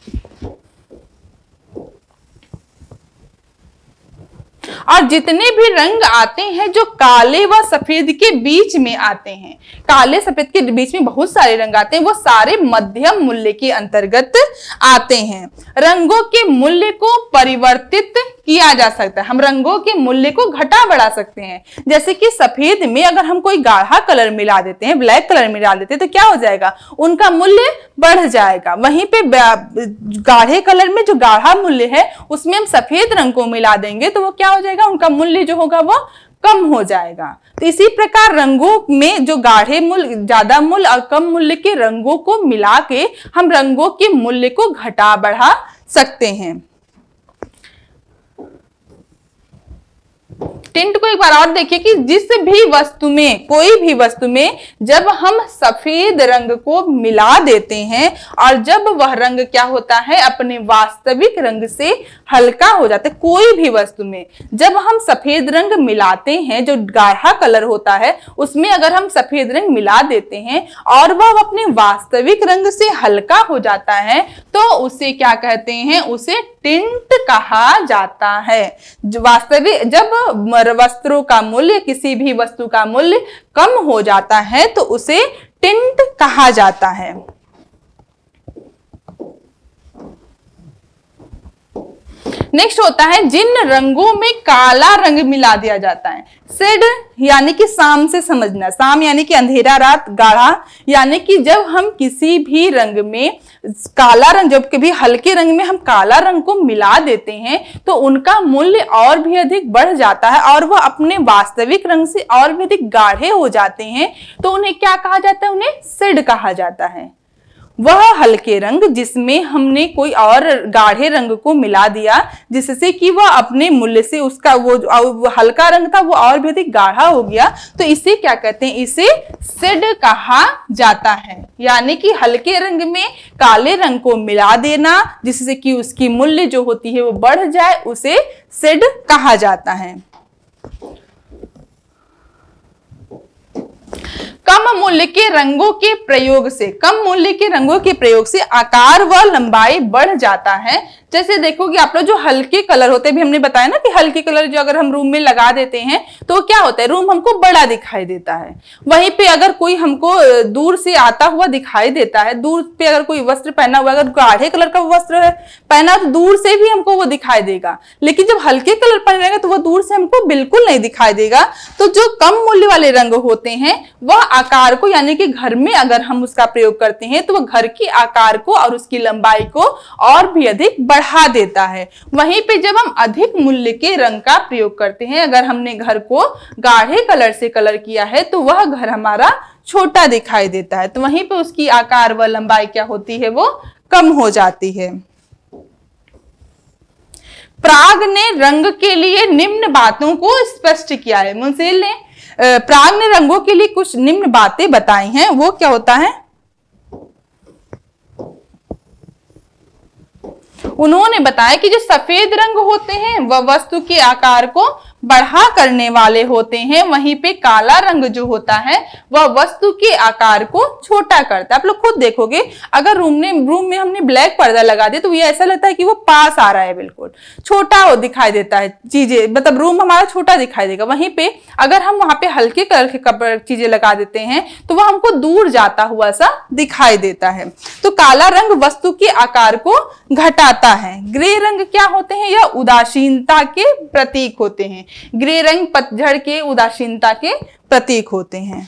और जितने भी रंग आते हैं जो काले व सफेद के बीच में आते हैं काले सफेद के बीच में बहुत सारे रंग आते हैं वो सारे मध्यम मूल्य के अंतर्गत आते हैं रंगों के मूल्य को परिवर्तित किया जा सकता है हम रंगों के मूल्य को घटा बढ़ा सकते हैं जैसे कि सफेद में अगर हम कोई गाढ़ा कलर मिला देते हैं ब्लैक कलर मिला देते हैं तो क्या हो जाएगा उनका मूल्य बढ़ जाएगा वहीं पे गाढ़े कलर में जो गाढ़ा मूल्य है उसमें हम सफेद रंग को मिला देंगे तो वो क्या हो जाएगा उनका मूल्य जो होगा वो कम हो जाएगा तो इसी प्रकार रंगों में जो गाढ़े मूल्य ज्यादा मूल्य और कम मूल्य के रंगों को मिला के हम रंगों के मूल्य को घटा बढ़ा सकते हैं टिंट को एक बार और देखिए कि जिस भी वस्तु में कोई भी वस्तु में जब हम सफेद रंग को मिला देते हैं और जब वह रंग क्या होता है अपने वास्तविक रंग से हल्का हो जाता है कोई भी वस्तु में जब हम सफेद रंग मिलाते हैं जो गाढ़ा कलर होता है उसमें अगर हम सफेद रंग मिला देते हैं और वह अपने वास्तविक रंग से हल्का हो जाता है तो उसे क्या कहते हैं उसे टिंट कहा जाता है वास्तविक जब वस्त्रों का मूल्य किसी भी वस्तु का मूल्य कम हो जाता है तो उसे टिंट कहा जाता है नेक्स्ट होता है जिन रंगों में काला रंग मिला दिया जाता है सिड यानी कि शाम से समझना शाम यानी कि अंधेरा रात गाढ़ा यानी कि जब हम किसी भी रंग में काला रंग जब कभी हल्के रंग में हम काला रंग को मिला देते हैं तो उनका मूल्य और भी अधिक बढ़ जाता है और वह अपने वास्तविक रंग से और भी अधिक गाढ़े हो जाते हैं तो उन्हें क्या कहा जाता है उन्हें सिड कहा जाता है वह हल्के रंग जिसमें हमने कोई और गाढ़े रंग को मिला दिया जिससे कि वह अपने मूल्य से उसका वो, वो हल्का रंग था वो और भी अधिक गाढ़ा हो गया तो इसे क्या कहते हैं इसे सेड कहा जाता है यानी कि हल्के रंग में काले रंग को मिला देना जिससे कि उसकी मूल्य जो होती है वो बढ़ जाए उसे सेड कहा जाता है मूल्य के रंगों के प्रयोग से कम मूल्य के रंगों के प्रयोग से आकार व लंबाई बढ़ जाता है जैसे देखो कि आप लोग जो हल्के कलर होते हैं भी हमने बताया ना कि हल्के कलर जो अगर हम रूम में लगा देते हैं तो क्या होता है रूम हमको बड़ा दिखाई देता है वहीं पे अगर कोई हमको दूर से आता हुआ दिखाई देता है दूर पे अगर कोई वस्त्र पहना हुआ अगर गाढ़े कलर का वस्त्र पहना तो दूर से भी हमको वो दिखाई देगा लेकिन जब हल्के कलर पहन रहेगा तो वो दूर से हमको बिल्कुल नहीं दिखाई देगा तो जो कम मूल्य वाले रंग होते हैं वह आकार को यानी कि घर में अगर हम उसका प्रयोग करते हैं तो वह घर के आकार को और उसकी लंबाई को और भी अधिक बढ़ा देता है वहीं पे जब हम अधिक मूल्य के रंग का प्रयोग करते हैं अगर हमने घर को गाढ़े कलर से कलर किया है तो वह घर हमारा छोटा दिखाई देता है तो वहीं पे उसकी आकार व लंबाई क्या होती है वो कम हो जाती है प्राग ने रंग के लिए निम्न बातों को स्पष्ट किया है मुंसेल ने प्राग ने रंगों के लिए कुछ निम्न बातें बताई हैं वो क्या होता है उन्होंने बताया कि जो सफेद रंग होते हैं वह वस्तु के आकार को बढ़ा करने वाले होते हैं वहीं पे काला रंग जो होता है वह वस्तु के आकार को छोटा करता है आप लोग खुद देखोगे अगर रूम ने रूम में हमने ब्लैक पर्दा लगा दिया तो ये ऐसा लगता है कि वो पास आ रहा है बिल्कुल छोटा दिखाई देता है चीजें मतलब रूम हमारा छोटा दिखाई देगा वहीं पे अगर हम वहां पे हल्के कलर के कपड़े चीजें लगा देते हैं तो वह हमको दूर जाता हुआ सा दिखाई देता है तो काला रंग वस्तु के आकार को घटाता है ग्रे रंग क्या होते हैं यह उदासीनता के प्रतीक होते हैं ग्रे रंग पतझड़ के उदासीनता के प्रतीक होते हैं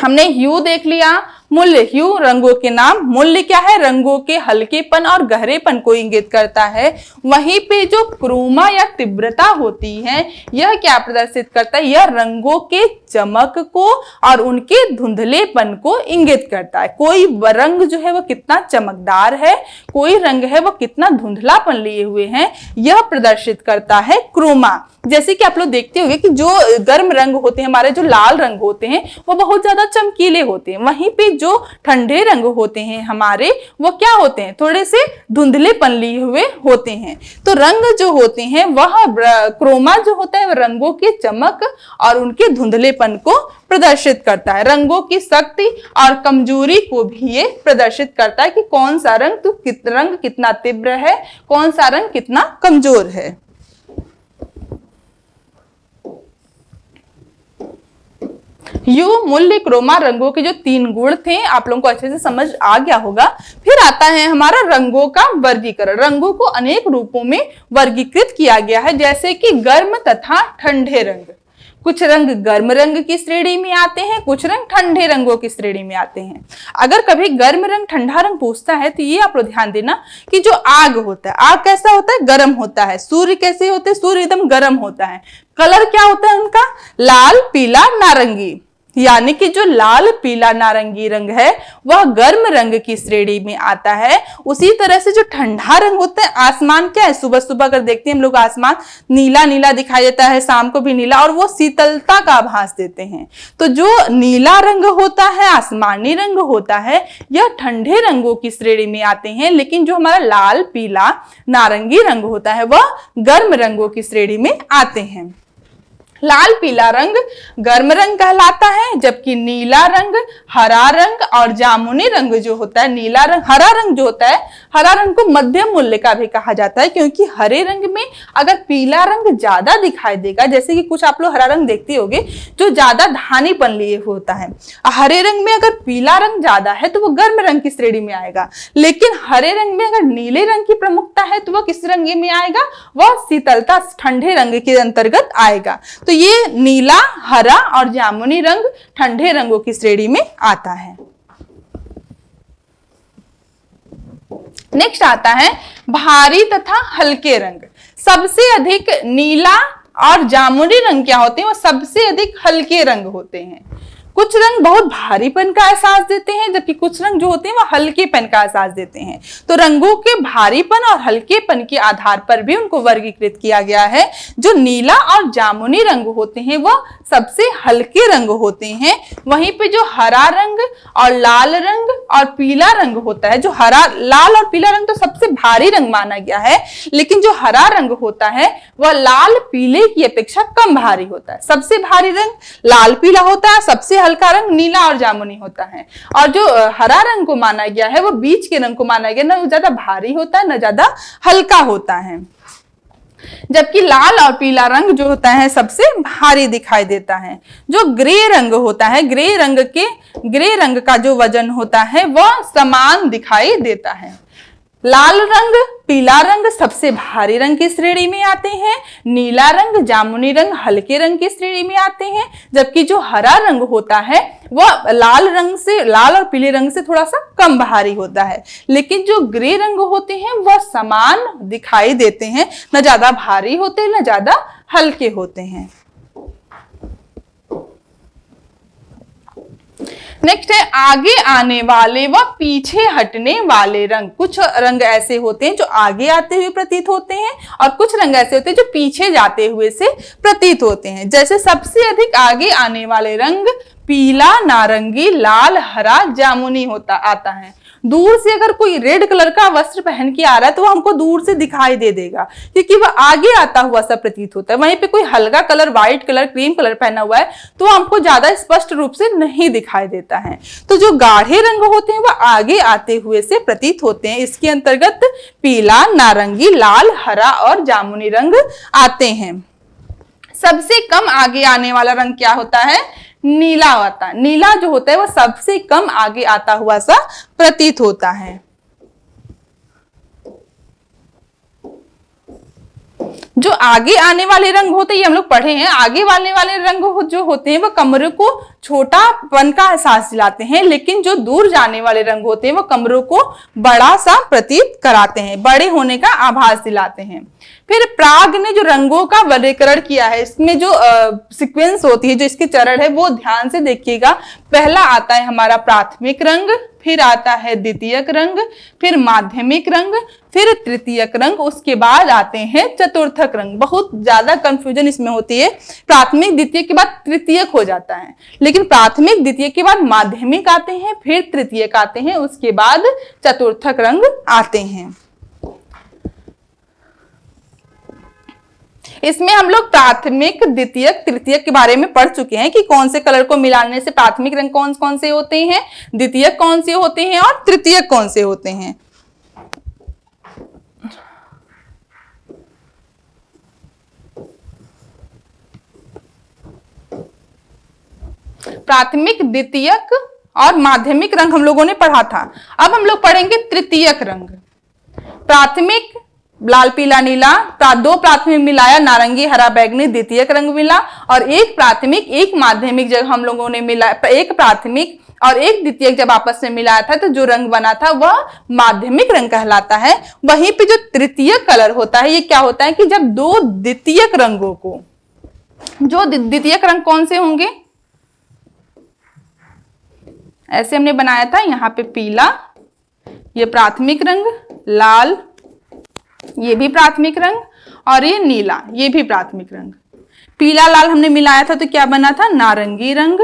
हमने ह्यू देख लिया मूल्य ह्यू रंगों के नाम मूल्य क्या है रंगों के हल्केपन और गहरेपन को इंगित करता है वहीं पे जो क्रोमा या तीव्रता होती है यह क्या प्रदर्शित करता है यह रंगों के चमक को और उनके धुंधलेपन को इंगित करता है कोई रंग जो है वह कितना चमकदार है कोई रंग है वह कितना धुंधलापन लिए हुए हैं यह प्रदर्शित करता है क्रोमा जैसे कि आप लोग देखते होंगे कि जो गर्म रंग होते हैं हमारे जो लाल रंग होते हैं वो बहुत ज्यादा चमकीले होते हैं वहीं पे जो ठंडे रंग होते हैं हमारे वो क्या होते हैं थोड़े से धुंधले पन लिए हुए होते हैं तो रंग जो होते हैं वह क्रोमा जो होता है वह रंगों की चमक और उनके धुंधलेपन को प्रदर्शित करता है रंगों की शक्ति और कमजोरी को भी ये प्रदर्शित करता है कि कौन सा रंग तो कित, रंग कितना तीव्र है कौन सा रंग कितना कमजोर है यु मूल्य क्रोमा रंगों के जो तीन गुण थे आप लोगों को अच्छे से समझ आ गया होगा फिर आता है हमारा रंगों का वर्गीकरण रंगों को अनेक रूपों में वर्गीकृत किया गया है जैसे कि गर्म तथा ठंडे रंग कुछ रंग गर्म रंग की श्रेणी में आते हैं कुछ रंग ठंडे रंगों की श्रेणी में आते हैं अगर कभी गर्म रंग ठंडा रंग पूछता है तो ये आप लोग ध्यान देना कि जो आग होता है आग कैसा होता है गर्म होता है सूर्य कैसे होते हैं सूर्य एकदम गर्म होता है कलर क्या होता है उनका लाल पीला नारंगी यानी कि जो लाल पीला नारंगी रंग है वह गर्म रंग की श्रेणी में आता है उसी तरह से जो ठंडा रंग होता है आसमान क्या है सुबह सुबह अगर देखते हैं हम लोग आसमान नीला नीला दिखाई देता है शाम को भी नीला और वो शीतलता का आभास देते हैं तो जो नीला रंग होता है आसमानी रंग होता है यह ठंडे रंगों की श्रेणी में आते हैं लेकिन जो हमारा लाल पीला नारंगी रंग होता है वह गर्म रंगों की श्रेणी में आते हैं लाल पीला रंग गर्म रंग कहलाता है जबकि नीला रंग हरा रंग और जामुनी रंग जो होता है नीला रंग हरा रंग जो होता है हरा रंग को मध्यम मूल्य का भी कहा जाता है क्योंकि हरे रंग में अगर पीला रंग ज्यादा दिखाई देगा जैसे कि कुछ आप लोग हरा रंग देखते होगे जो ज्यादा धानीपन लिए होता है हरे रंग में अगर पीला रंग ज्यादा है तो वो गर्म रंग की श्रेणी में आएगा लेकिन हरे रंग में अगर नीले रंग की प्रमुखता है तो वह किस रंग में आएगा वह शीतलता ठंडे रंग के अंतर्गत आएगा तो तो ये नीला हरा और जामुनी रंग ठंडे रंगों की श्रेणी में आता है नेक्स्ट आता है भारी तथा हल्के रंग सबसे अधिक नीला और जामुनी रंग क्या होते हैं वो सबसे अधिक हल्के रंग होते हैं कुछ रंग बहुत भारीपन का एहसास देते हैं जबकि कुछ रंग जो होते हैं वह हल्केपन का एहसास देते हैं तो रंगों के भारीपन और हल्केपन के आधार पर भी उनको वर्गीकृत किया गया है जो नीला और जामुनी रंग होते हैं वह सबसे हल्के रंग होते हैं वहीं पे जो हरा रंग और लाल रंग और पीला रंग होता है जो हरा लाल और पीला रंग तो सबसे भारी रंग माना गया है लेकिन जो हरा रंग होता है वह लाल पीले की अपेक्षा कम भारी होता है सबसे भारी रंग लाल पीला होता है सबसे हल्का रंग नीला और जामुनी होता है और जो हरा रंग को माना गया है वो बीच के रंग को माना गया ना ज्यादा भारी होता है ना ज्यादा हल्का होता है जबकि लाल और पीला रंग जो होता है सबसे भारी दिखाई देता है जो ग्रे रंग होता है ग्रे रंग के ग्रे रंग का जो वजन होता है वह समान दिखाई देता है लाल रंग पीला रंग सबसे भारी रंग की श्रेणी में आते हैं नीला रंग जामुनी रंग हल्के रंग की श्रेणी में आते हैं जबकि जो हरा रंग होता है वह लाल रंग से लाल और पीले रंग से थोड़ा सा कम भारी होता है लेकिन जो ग्रे रंग होते हैं वह समान दिखाई देते हैं न ज्यादा भारी होते न ज्यादा हल्के होते हैं नेक्स्ट है आगे आने वाले व वा पीछे हटने वाले रंग कुछ रंग ऐसे होते हैं जो आगे आते हुए प्रतीत होते हैं और कुछ रंग ऐसे होते हैं जो पीछे जाते हुए से प्रतीत होते हैं जैसे सबसे अधिक आगे आने वाले रंग पीला नारंगी लाल हरा जामुनी होता आता है दूर से अगर कोई रेड कलर का वस्त्र पहन के आ रहा है तो वो हमको दूर से दिखाई दे देगा क्योंकि वह आगे आता हुआ सा प्रतीत होता है वहीं पे कोई हल्का colour white colour cream colour पहना हुआ है तो हमको ज्यादा स्पष्ट रूप से नहीं दिखाई देता है तो जो गाढ़े रंग होते हैं वह आगे आते हुए से प्रतीत होते हैं इसके अंतर्गत पीला नारंगी लाल हरा और जामुनी रंग आते हैं सबसे कम आगे आने वाला रंग क्या होता है नीला आता नीला जो होता है वह सबसे कम आगे आता हुआ सा प्रतीत होता है जो आगे आने वाले रंग होते हैं ये हम लोग पढ़े हैं आगे वाले वाले रंग जो होते हैं वह कमरों को छोटा पन का एहसास दिलाते हैं लेकिन जो दूर जाने वाले रंग होते हैं वह कमरों को बड़ा सा प्रतीत कराते हैं बड़े होने का आभास दिलाते हैं फिर प्राग ने जो रंगों का वर्गीकरण किया है इसमें जो सीक्वेंस होती है जो इसके चरण है वो ध्यान से देखिएगा पहला आता है हमारा प्राथमिक रंग फिर आता है द्वितीयक रंग फिर माध्यमिक रंग फिर तृतीयक रंग उसके बाद आते हैं चतुर्थक रंग बहुत ज्यादा कंफ्यूजन इसमें होती है प्राथमिक द्वितीय के बाद तृतीयक हो जाता है लेकिन प्राथमिक द्वितीय के बाद माध्यमिक आते हैं फिर तृतीयक आते हैं उसके बाद चतुर्थक रंग आते हैं इसमें हम लोग प्राथमिक द्वितीयक तृतीयक के बारे में पढ़ चुके हैं कि कौन से कलर को मिलाने से प्राथमिक रंग कौन कौन से होते हैं द्वितीयक कौन से होते हैं और तृतीयक कौन से होते हैं प्राथमिक द्वितीयक और माध्यमिक रंग हम लोगों ने पढ़ा था अब हम लोग पढ़ेंगे तृतीयक रंग प्राथमिक लाल पीला नीला प्रा, दो प्राथमिक मिलाया नारंगी हरा बैगनी द्वितीयक रंग मिला और एक प्राथमिक एक माध्यमिक जब हम लोगों ने मिला एक प्राथमिक और एक द्वितीयक जब आपस में मिलाया था तो जो रंग बना था वह माध्यमिक रंग कहलाता है वहीं पे जो तृतीय कलर होता है ये क्या होता है कि जब दो द्वितीयक रंगों को जो द्वितीयक रंग कौन से होंगे ऐसे हमने बनाया था यहाँ पे पीला ये प्राथमिक रंग लाल ये भी प्राथमिक रंग और ये नीला ये भी प्राथमिक रंग पीला लाल हमने मिलाया था तो क्या बना था नारंगी रंग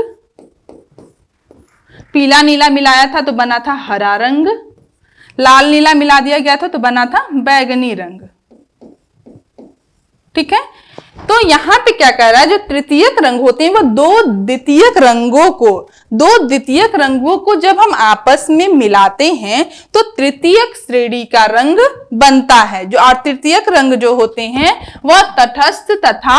पीला नीला मिलाया था तो बना था हरा रंग लाल नीला मिला दिया गया था तो बना था बैगनी रंग ठीक है तो यहां पे क्या कह रहा है जो तृतीयक रंग होते हैं वो दो द्वितीयक रंगों को दो द्वितीयक रंगों को जब हम आपस में मिलाते हैं तो तृतीयक श्रेणी का रंग बनता है जो और तृतीयक रंग जो होते हैं वह तटस्थ तथा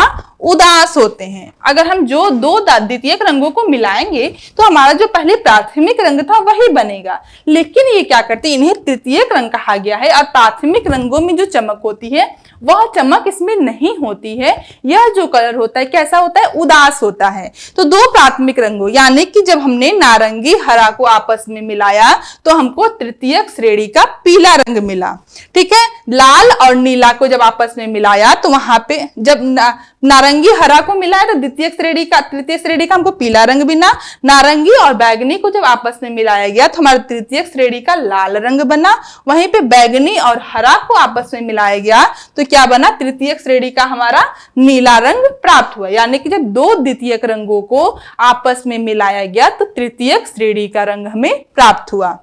उदास होते हैं अगर हम जो दो द्वितीयक रंगों को मिलाएंगे तो हमारा जो पहले प्राथमिक रंग था वही बनेगा लेकिन ये क्या करते हैं इन्हें तृतीयक रंग कहा गया है और प्राथमिक रंगों में जो चमक होती है वह चमक इसमें नहीं होती है यह जो कलर होता है कैसा होता है उदास होता है तो दो प्राथमिक रंगों यानी कि जब जब हमने नारंगी हरा को आपस में मिलाया तो हमको तृतीय श्रेणी का पीला रंग मिला ठीक है लाल और नीला को जब आपस में मिलाया तो वहां पे जब ना, नारंगी हरा को मिलाया तो द्वितीय श्रेणी का तृतीय श्रेणी का हमको पीला रंग मिला नारंगी और बैगनी को जब आपस में मिलाया गया तो हमारा तृतीय श्रेणी का लाल रंग बना वहीं पे बैगनी और हरा को आपस में मिलाया गया तो क्या बना तृतीय श्रेणी का हमारा नीला रंग प्राप्त हुआ यानी कि जब दो द्वितीय रंगों को आपस में मिलाया गया अर्थात तृतीयक श्रेणी का रंग हमें प्राप्त हुआ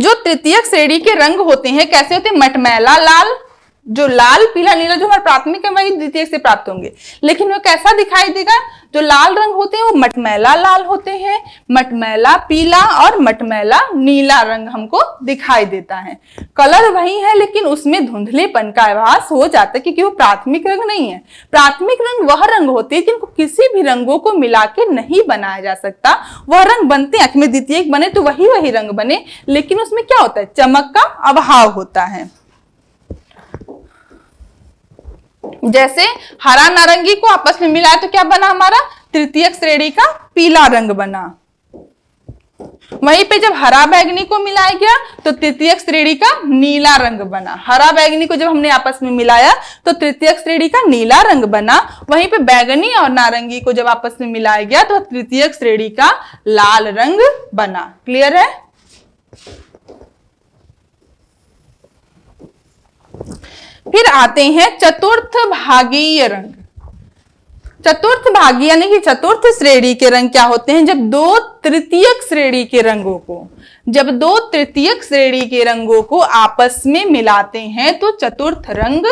जो तृतीयक श्रेणी के रंग होते हैं कैसे होते हैं मटमैला लाल जो लाल पीला नीला जो हमारे प्राथमिक है वही द्वितीय से प्राप्त होंगे लेकिन वो कैसा दिखाई देगा जो लाल रंग होते हैं वो मटमैला लाल होते हैं मटमैला पीला और मटमैला नीला रंग हमको दिखाई देता है कलर वही है लेकिन उसमें धुंधलेपन का आभास हो जाता है क्योंकि वो प्राथमिक रंग नहीं है प्राथमिक रंग वह रंग होते हैं जिनको किसी भी रंगों को मिला के नहीं बनाया जा सकता वह रंग बनते हैं द्वितीय बने तो वही वही रंग बने लेकिन उसमें क्या होता है चमक का अभाव होता है जैसे हरा नारंगी को आपस में मिलाया तो क्या बना हमारा तृतीय श्रेणी का पीला रंग बना वहीं पे जब हरा बैगनी को मिलाया गया तो तृतीय श्रेणी का नीला रंग बना हरा बैगनी को जब हमने आपस में मिलाया तो तृतीय श्रेणी का नीला रंग बना वहीं पे बैगनी और नारंगी को जब आपस में मिलाया गया तो तृतीय श्रेणी का लाल रंग बना क्लियर है फिर आते हैं चतुर्थ भागीय रंग चतुर्थ भागी यानी कि चतुर्थ श्रेणी के रंग क्या होते हैं जब दो तृतीयक श्रेणी के रंगों को जब दो तृतीयक श्रेणी के रंगों को आपस में मिलाते हैं तो चतुर्थ रंग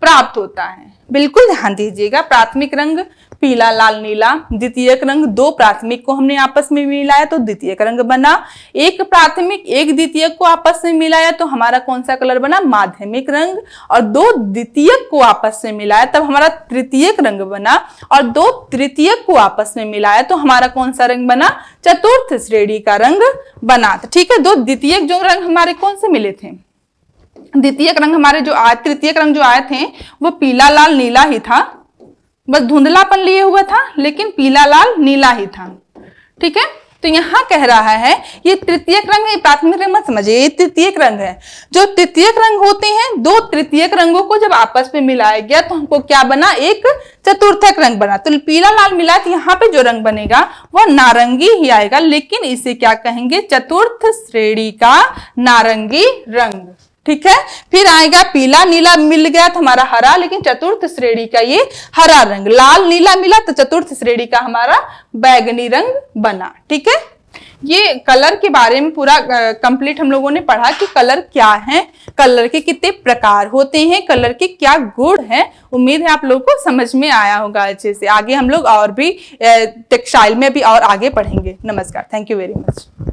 प्राप्त होता है बिल्कुल ध्यान दीजिएगा प्राथमिक रंग पीला लाल नीला द्वितीयक रंग दो प्राथमिक को हमने आपस में मिलाया तो द्वितीयक रंग बना एक प्राथमिक एक द्वितीयक को आपस में मिलाया तो हमारा कौन सा कलर बना माध्यमिक रंग और दो द्वितीयक को आपस में मिलाया तब हमारा तृतीयक रंग बना और दो तृतीयक को आपस में मिलाया तो हमारा कौन सा रंग बना चतुर्थ श्रेणी का रंग बना तो ठीक है दो द्वितीयक जो रंग हमारे कौन से मिले थे द्वितीयक रंग हमारे जो आए तृतीयक रंग जो आए थे वो पीला लाल नीला ही था बस धुंधलापन लिए हुआ था लेकिन पीला लाल नीला ही था ठीक है तो यहाँ कह रहा है ये तृतीयक रंग है प्राथमिक रंग मत समझिए ये तृतीयक रंग है जो तृतीयक रंग होते हैं दो तृतीयक रंगों को जब आपस में मिलाया गया तो हमको क्या बना एक चतुर्थक रंग बना तो पीला लाल मिला तो यहाँ पे जो रंग बनेगा वह नारंगी ही आएगा लेकिन इसे क्या कहेंगे चतुर्थ श्रेणी का नारंगी रंग ठीक है फिर आएगा पीला नीला मिल गया तो हमारा हरा लेकिन चतुर्थ श्रेणी का ये हरा रंग लाल नीला मिला तो चतुर्थ श्रेणी का हमारा बैगनी रंग बना ठीक है ये कलर के बारे में पूरा कंप्लीट हम लोगों ने पढ़ा कि कलर क्या है कलर के कितने प्रकार होते हैं कलर के क्या गुण हैं उम्मीद है आप लोगों को समझ में आया होगा अच्छे से आगे हम लोग और भी टेक्सटाइल में भी और आगे पढ़ेंगे नमस्कार थैंक यू वेरी मच